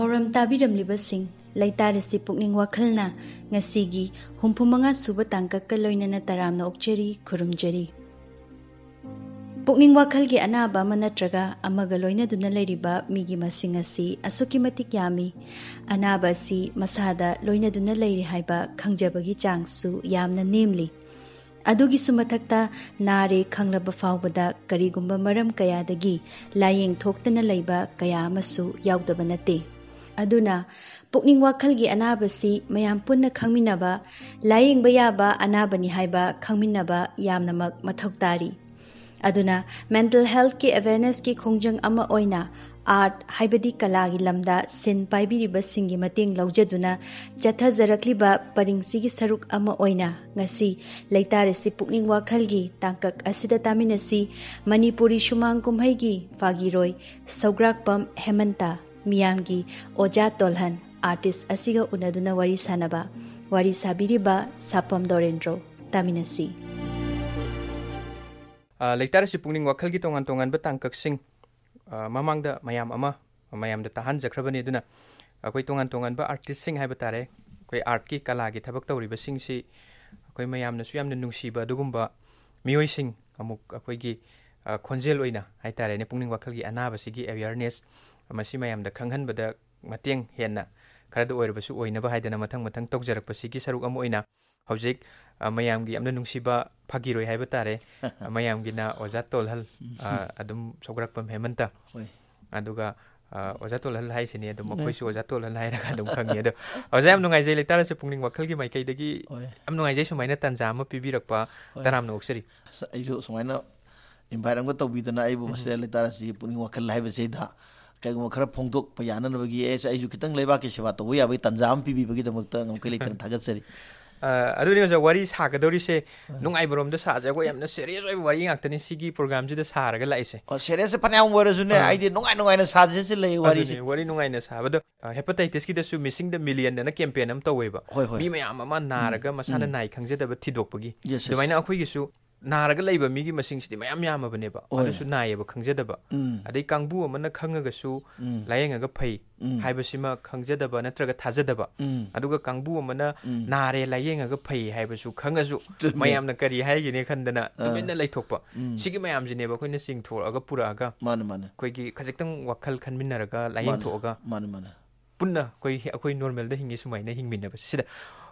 ꯊꯧꯔꯝ ꯇꯥꯕꯤꯔꯝꯂꯤꯕꯁꯤꯡ ꯂꯩꯇꯥꯔꯁꯤ ꯄꯨꯛꯅꯤꯡ ꯋꯥꯈꯜꯅ ꯉꯁꯤꯒꯤ ꯍꯨꯝꯐꯨꯃꯉꯥ ꯁꯨꯕ ꯇꯥꯡꯀꯛꯀ ꯂꯣꯏꯅꯅ ꯇꯔꯥꯝꯅ ꯑꯣꯛꯆꯔꯤ ꯈꯨꯔꯨꯝꯖꯔꯤ ꯄꯨꯛꯅꯤꯡ ꯋꯥꯈꯜꯒꯤ ꯑꯅꯥꯕ ꯑꯃ ꯅꯠꯇ꯭ꯔꯒ ꯑꯃꯒ ꯂꯣꯏꯅꯗꯨꯅ ꯂꯩꯔꯤꯕ ꯃꯤꯒꯤ ꯃꯁꯤꯡ ꯑꯁꯤ ꯑꯁꯨꯛꯀꯤ ꯃꯇꯤꯛ ꯌꯥꯝꯃꯤ ꯑꯅꯥꯕ ꯑꯁꯤ ꯃꯁꯥꯗ ꯂꯣꯏꯅꯗꯨꯅ ꯂꯩꯔꯤ ꯍꯥꯏꯕ ꯈꯪꯖꯕꯒꯤ ꯆꯥꯡꯁꯨ ꯌꯥꯝꯅ ꯅꯦꯝꯂꯤ ꯑꯗꯨꯒꯤꯁꯨ ꯃꯊꯛꯇ ꯅꯥꯔꯦ ꯈꯪꯂꯕ ꯐꯥꯎꯕꯗ ꯀꯔꯤꯒꯨꯝꯕ ꯃꯔꯝ ꯀꯌꯥꯗꯒꯤ ꯂꯥꯌꯦꯡ ꯊꯣꯛꯇꯅ ꯂꯩꯕ ꯀꯌꯥ ꯑꯃꯁꯨ ꯌꯥꯎꯗꯕ ꯅꯠꯇꯦ ꯑꯗꯨꯅ ꯄꯨꯛꯅꯤꯡ ꯋꯥꯈꯜꯒꯤ ꯑꯅꯥꯕꯁꯤ ꯃꯌꯥꯝ ꯄꯨꯟꯅ ꯈꯪꯃꯤꯟꯅꯕ ꯂꯥꯌꯦꯡꯕ ꯌꯥꯕ ꯑꯅꯥꯕꯅꯤ ꯍꯥꯏꯕ ꯈꯪꯃꯤꯟꯅꯕ ꯌꯥꯝꯅꯃꯛ ꯃꯊꯧ ꯇꯥꯔꯤ ꯑꯗꯨꯅ ꯃꯦꯟꯇꯦꯜ ꯍꯦꯜꯊꯀꯤ ꯑꯦꯋꯦꯔꯅꯦꯁꯀꯤ ꯈꯣꯡꯖꯪ ꯑꯃ ꯑꯣꯏꯅ ꯑꯥꯔꯠ ꯍꯥꯏꯕꯗꯤ ꯀꯂꯥꯒꯤ ꯂꯝꯗ ꯁꯤꯟ ꯄꯥꯏꯕꯤꯔꯤꯕꯁꯤꯡꯒꯤ ꯃꯇꯦꯡ ꯂꯧꯖꯗꯨꯅ ꯆꯠꯊꯖꯔꯛꯂꯤꯕ ꯄꯔꯤꯡꯁꯤꯒꯤ ꯁꯔꯨꯛ ꯑꯃ ꯑꯣꯏꯅ ꯉꯁꯤ ꯂꯩꯇꯥꯔꯁꯤ ꯄꯨꯛꯅꯤꯡ ꯋꯥꯈꯜꯒꯤ ꯇꯥꯡꯀꯛ ꯑꯁꯤꯗ ꯇꯥꯃꯤꯟꯅꯁꯤ ꯃꯅꯤꯄꯨꯔꯤ ꯁꯨꯃꯥꯡ ꯀꯨꯝꯍꯩꯒꯤ ꯐꯥꯒꯤꯔꯣꯏ ꯁꯧꯒ꯭ꯔꯥꯛꯄꯝ ꯍꯦꯃꯟꯇꯥ ꯃꯤꯌꯥꯝꯒꯤ ꯑꯣꯖꯥ ꯇꯣꯜꯍꯟ ꯑꯥꯔꯇꯤꯁ ꯑꯁꯤꯒ ꯎꯅꯗꯨꯅ ꯋꯥꯔꯤ ꯁꯥꯟꯅꯕ ꯋꯥꯔꯤ ꯁꯥꯕꯤꯔꯤꯕ ꯁꯥꯄꯝ ꯗꯣꯔꯦꯟꯗ꯭ꯔꯣ ꯇꯥꯃꯤꯟꯅꯁꯤ ꯂꯩꯇꯥꯔꯁꯤ ꯄꯨꯛꯅꯤꯡ ꯋꯥꯈꯜꯒꯤ ꯇꯣꯉꯥꯟ ꯇꯣꯉꯥꯟꯕ ꯇꯥꯡꯀꯛꯁꯤꯡ ꯃꯃꯥꯡꯗ ꯃꯌꯥꯝ ꯑꯃ ꯃꯌꯥꯝꯗ ꯇꯥꯍꯟꯖꯈ꯭ꯔꯕꯅꯤ ꯑꯗꯨꯅ ꯑꯩꯈꯣꯏ ꯇꯣꯉꯥꯟ ꯇꯣꯉꯥꯟꯕ ꯑꯥꯔꯇꯤꯁꯁꯤꯡ ꯍꯥꯏꯕ ꯇꯥꯔꯦ ꯑꯩꯈꯣꯏ ꯑꯥꯔꯠꯀꯤ ꯀꯂꯥꯒꯤ ꯊꯕꯛ ꯇꯧꯔꯤꯕꯁꯤꯡꯁꯤ ꯑꯩꯈꯣꯏ ꯃꯌꯥꯝꯅꯁꯨ ꯌꯥꯝꯅ ꯅꯨꯡꯁꯤꯕ ꯑꯗꯨꯒꯨꯝꯕ ꯃꯤꯑꯣꯏꯁꯤꯡ ꯑꯃꯨꯛ ꯑꯩꯈꯣꯏꯒꯤ ꯈꯣꯟꯖꯦꯜ ꯑꯣꯏꯅ ꯍꯥꯏ ꯇꯥꯔꯦꯅꯦ ꯄꯨꯛꯅꯤꯡ ꯋꯥꯈꯜꯒꯤ ꯑꯅꯥꯕꯁꯤꯒꯤ ꯑꯦꯋꯦꯌꯔꯅꯦꯁ ꯃꯁꯤ ꯃꯌꯥꯝꯗ ꯈꯪꯍꯟꯕꯗ ꯃꯇꯦꯡ ꯍꯦꯟꯅ ꯈꯔꯗ ꯑꯣꯏꯔꯕꯁꯨ ꯑꯣꯏꯅꯕ ꯍꯥꯏꯗꯅ ꯃꯊꯪ ꯃꯊꯪ ꯇꯧꯖꯔꯛꯄꯁꯤꯒꯤ ꯁꯔꯨꯛ ꯑꯃ ꯑꯣꯏꯅ ꯍꯧꯖꯤꯛ ꯃꯌꯥꯝꯒꯤ ꯌꯥꯝꯅ ꯅꯨꯡꯁꯤꯕ ꯐꯥꯒꯤꯔꯣꯏ ꯍꯥꯏꯕ ꯇꯥꯔꯦ ꯃꯌꯥꯝꯒꯤꯅ ꯑꯣꯖꯥ ꯇꯣꯜꯍꯜ ꯑꯗꯨꯝ ꯁꯧꯒꯠꯂꯛꯄ ꯍꯦꯃꯟꯇ ꯑꯗꯨꯒ ꯑꯣꯖꯥ ꯇꯣꯜꯍꯜ ꯍꯥꯏꯁꯤꯅꯤ ꯑꯗꯨꯝ ꯑꯩꯈꯣꯏꯁꯨ ꯑꯣꯖꯥ ꯇꯣꯜꯍꯜ ꯍꯥꯏꯔꯒ ꯑꯗꯨꯝ ꯈꯪꯉꯤ ꯑꯗꯣ ꯑꯣꯖꯥ ꯌꯥꯝ ꯅꯨꯡꯉꯥꯏꯖꯩ ꯂꯩꯇꯥꯔꯁꯨ ꯄꯨꯛꯅꯤꯡ ꯋꯥꯈꯜꯒꯤ ꯃꯥꯏꯀꯩꯗꯒꯤ ꯌꯥꯝ ꯅꯨꯡꯉꯥꯏꯖꯩ ꯁꯨꯃꯥꯏꯅ ꯇꯥꯟꯖꯥ ꯑꯃ ꯄꯤꯕꯤꯔꯛꯄ ꯇꯔꯥꯝꯅ ꯑꯣꯛꯆꯔꯤ ꯑꯩꯁꯨ ꯁꯨꯃꯥꯏꯅ ꯏꯟꯚꯥꯏꯠ ꯑꯃꯒ ꯇꯧꯕꯤꯗꯅ ꯑꯩꯕꯨ ꯃꯁꯤꯗ ꯂꯩꯇꯥꯔꯁꯤ ꯄꯨꯛꯅꯤꯡ ꯋꯥꯈꯜ ꯍꯥꯏꯕꯁꯤꯗ কেমকৰ পংদক প্ৰয় าน ন বগি এছ আই জুকিতং লৈবা কি সেবা তো উই আৱে তঞ্জাম পিবি বগি দমত নোকলি থাগতছৰি অ অৰুনি গজৱৰি সাগদৰিছে নং আইবৰম দে সাজে গয় এমনে seriose হয় বৰিং আকতনি সিগি প্ৰগ্ৰামজি দে SAR গলা আইছে অ seriose পনয়ম বৰজন আই দে নং আই নং আইনা সাজেছে লৈৱৰি seriose নং আইনা সাৱত হেপাটাইটিছকি দে সু মিছিং দে মিলিয়ন দেনা কেম্পেইনম তোৱেবা বি ময়া মনাৰ গ মছান নাইখং জে দেতিডক বগি দে মাইনা আকৈ গিসু 那那个那边咪去嘛？新鲜的，买点米啊嘛，不然吧。啊，就是奶吧，空着的吧。啊，对，干部我们那空个书，来人个皮，还不是嘛，空着的吧？那这个踏实的吧？啊，那个干部我们那拿来来人个皮，还不是空个书？买点那个厉害一点的，那都免得来拖吧。谁去买米去呢？吧，肯定是兴土啊，个土啊个。嘛呢嘛呢。因为，可是这种外壳很敏感的个，来人拖个。嘛呢嘛呢。不呢，因为因为 normal 的，应该是买那很敏感的吧？是的。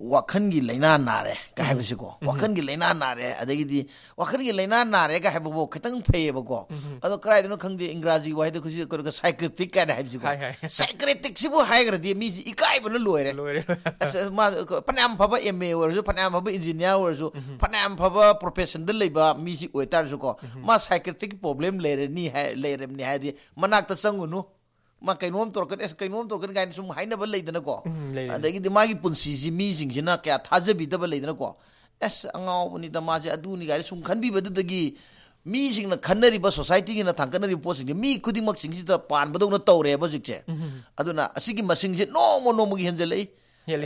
वाइ नागिस वाखन नागि वाखन नाएफ खै अहिले खादे इङ्राजीवाई सइकेटिक्स्रेटिक्स फाएर फनाइ इन्जिनियर भएर फनाव प्ोफेसनलेबतारोमा सइकेटिक्क पोब्लम मनाक्त चङ्गनु ꯃꯥ ꯀꯩꯅꯣꯝ ꯇꯧꯔꯛꯀꯅꯤ ꯑꯁ ꯀꯩꯅꯣꯝ ꯇꯧꯔꯛꯀꯅꯤ ꯀꯥꯏꯅ ꯁꯨꯝ ꯍꯥꯏꯅꯕ ꯂꯩꯗꯅꯀꯣ ꯑꯗꯒꯤꯗꯤ ꯃꯥꯒꯤ ꯄꯨꯟꯁꯤꯁꯤ ꯃꯤꯁꯤꯡꯁꯤꯅ ꯀꯌꯥ ꯊꯥꯖꯕꯤꯗꯕ ꯂꯩꯗꯅꯀꯣ ꯑꯁ ꯑꯉꯥꯎꯕꯅꯤꯗ ꯃꯥꯁꯦ ꯑꯗꯨꯅꯤ ꯀꯥꯏꯅ ꯁꯨꯝ ꯈꯟꯕꯤꯕꯗꯨꯗꯒꯤ ꯃꯤꯁꯤꯡꯅ ꯈꯟꯅꯔꯤꯕ ꯁꯣꯁꯥꯏꯇꯤꯒꯤꯅ ꯊꯥꯡꯒꯠꯅꯔꯤꯕ ꯄꯣꯠꯁꯤꯡꯁꯦ ꯃꯤ ꯈꯨꯗꯤꯡꯃꯛꯁꯤꯡꯁꯤꯗ ꯄꯥꯟꯕꯗꯧꯅ ꯇꯧꯔꯦꯕ ꯍꯧꯖꯤꯛꯁꯦ ꯑꯗꯨꯅ ꯑꯁꯤꯒꯤ ꯃꯁꯤꯡꯁꯦ ꯅꯣꯡꯃ ꯅꯣꯡꯃꯒꯤ ꯍꯦꯟꯖꯜꯂꯛꯏ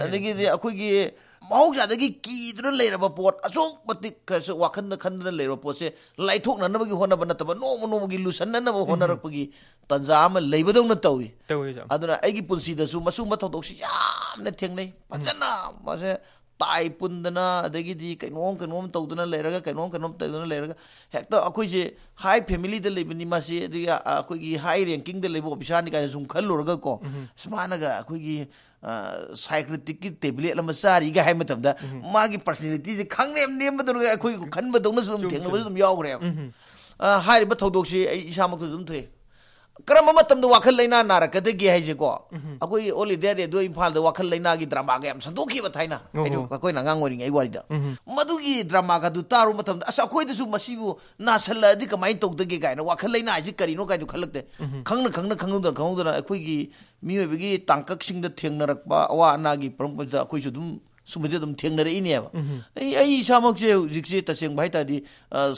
ꯑꯗꯒꯤꯗꯤ ꯑꯩꯈꯣꯏꯒꯤ ꯃꯍꯧꯁꯥꯗꯒꯤ ꯀꯤꯗꯨꯅ ꯂꯩꯔꯕ ꯄꯣꯠ ꯑꯁꯨꯛ ꯃꯇꯤꯛ ꯈꯔꯁꯨ ꯋꯥꯈꯟꯗ ꯈꯟꯗꯨꯅ ꯂꯩꯔꯕ ꯄꯣꯠꯁꯦ ꯂꯥꯏꯊꯣꯛꯅꯅꯕꯒꯤ ꯍꯣꯠꯅꯕ ꯅꯠꯇꯕ ꯅꯣꯡꯃ ꯅꯣꯡꯃꯒꯤ ꯂꯨꯁꯟꯅꯅꯕ ꯍꯣꯠꯅꯔꯛꯄꯒꯤ ꯇꯟꯖꯥ ꯑꯃ ꯂꯩꯕꯗꯧꯅ ꯇꯧꯏ ꯑꯗꯨꯅ ꯑꯩꯒꯤ ꯄꯨꯟꯁꯤꯗꯁꯨ ꯃꯁꯨꯝꯕ ꯊꯧꯗꯣꯛꯁꯤ ꯌꯥꯝꯅ ꯊꯦꯡꯅꯩ ꯐꯖꯅ ꯃꯁꯦ ꯇꯥꯏ ꯄꯨꯟꯗꯅ ꯑꯗꯒꯤꯗꯤ ꯀꯩꯅꯣꯝ ꯀꯩꯅꯣꯝ ꯇꯧꯗꯅ ꯂꯩꯔꯒ ꯀꯩꯅꯣꯝ ꯀꯩꯅꯣꯝ ꯇꯧꯗꯅ ꯂꯩꯔꯒ ꯍꯦꯛꯇ ꯑꯩꯈꯣꯏꯁꯦ ꯍꯥꯏ ꯐꯦꯃꯤꯂꯤꯗ ꯂꯩꯕꯅꯤ ꯃꯥꯁꯤ ꯑꯗꯒꯤ ꯑꯩꯈꯣꯏꯒꯤ ꯍꯥꯏ ꯔꯦꯡꯀꯤꯡꯗ ꯂꯩꯕ ꯑꯣꯐꯤꯁꯥꯔꯅꯤ ꯀꯥꯏꯅ ꯁꯨꯝ ꯈꯜꯂꯨꯔꯒ ꯀꯣ ꯁꯨꯃꯥꯏꯅꯒ ꯑꯩꯈꯣꯏꯒꯤ ꯁꯥꯏꯀ꯭ꯔꯤꯇꯤꯛꯀꯤ ꯇꯦꯕ꯭ꯂꯦꯠ ꯑꯃ ꯆꯥꯔꯤꯒ ꯍꯥꯏꯕ ꯃꯇꯝꯗ ꯃꯥꯒꯤ ꯄꯔꯁꯅꯦꯂꯤꯇꯤꯁꯦ ꯈꯪꯅꯦꯝ ꯅꯦꯝꯕꯗꯨꯅ ꯑꯩꯈꯣꯏ ꯈꯟꯕꯗꯧꯅꯁꯨ ꯑꯗꯨꯝ ꯊꯦꯡꯅꯕꯁꯨ ꯑꯗꯨꯝ ꯌꯥꯎꯈ꯭ꯔꯦꯕ ꯍꯥꯏꯔꯤꯕ ꯊꯧꯗꯣꯛꯁꯤ ꯑꯩ ꯏꯁꯥꯃꯛꯇ ꯑꯗꯨꯝ ꯊꯣꯛꯑꯦ ꯀꯔꯝꯕ ꯃꯇꯝꯗ ꯋꯥꯈꯜ ꯂꯩꯅꯥ ꯅꯥꯔꯛꯀꯗꯒꯦ ꯍꯥꯏꯁꯦꯀꯣ ꯑꯩꯈꯣꯏ ꯑꯣꯜ ꯏꯟꯗꯤꯌꯥ ꯔꯦꯗꯤꯑꯣ ꯏꯝꯐꯥꯜꯗ ꯋꯥꯈꯜ ꯂꯩꯅꯥꯒꯤ ꯗ꯭ꯔꯃꯥꯒ ꯌꯥꯝ ꯁꯟꯗꯣꯛꯈꯤꯕ ꯊꯥꯏꯅ ꯑꯩꯈꯣꯏꯅ ꯑꯉꯥꯡ ꯑꯣꯏꯔꯤꯉꯩ ꯋꯥꯔꯤꯗ ꯃꯗꯨꯒꯤ ꯗ꯭ꯔꯃꯥꯒꯗꯨ ꯇꯥꯔꯨ ꯃꯇꯝꯗ ꯑꯁ ꯑꯩꯈꯣꯏꯗꯁꯨ ꯃꯁꯤꯕꯨ ꯅꯥꯁꯜꯂꯛꯑꯗꯤ ꯀꯃꯥꯏꯅ ꯇꯧꯗꯒꯦ ꯀꯥꯏꯅ ꯋꯥꯈꯜ ꯂꯩꯅꯥ ꯍꯥꯏꯁꯤ ꯀꯔꯤꯅꯣ ꯀꯥꯏꯗꯣ ꯈꯜꯂꯛꯇꯦ ꯈꯪꯅ ꯈꯪꯅ ꯈꯪꯍꯧꯗꯅ ꯈꯪꯍꯧꯗꯅ ꯑꯩꯈꯣꯏꯒꯤ ꯃꯤꯑꯣꯏꯕꯒꯤ ꯇꯥꯡꯀꯛꯁꯤꯡꯗ ꯊꯦꯡꯅꯔꯛꯄ ꯑꯋꯥ ꯑꯅꯥꯒꯤ ꯄꯔꯝꯄꯁꯤꯗ ꯑꯩꯈꯣꯏꯁꯨ ꯑꯗꯨꯝ ꯁꯨꯝꯕꯗꯤ ꯑꯗꯨꯝ ꯊꯦꯡꯅꯔꯛꯏꯅꯦꯕ ꯑꯩ ꯑꯩ ꯏꯁꯥꯃꯛꯁꯦ ꯍꯧꯖꯤꯛꯁꯦ ꯇꯁꯦꯡꯕ ꯍꯥꯏꯇꯥꯔꯗꯤ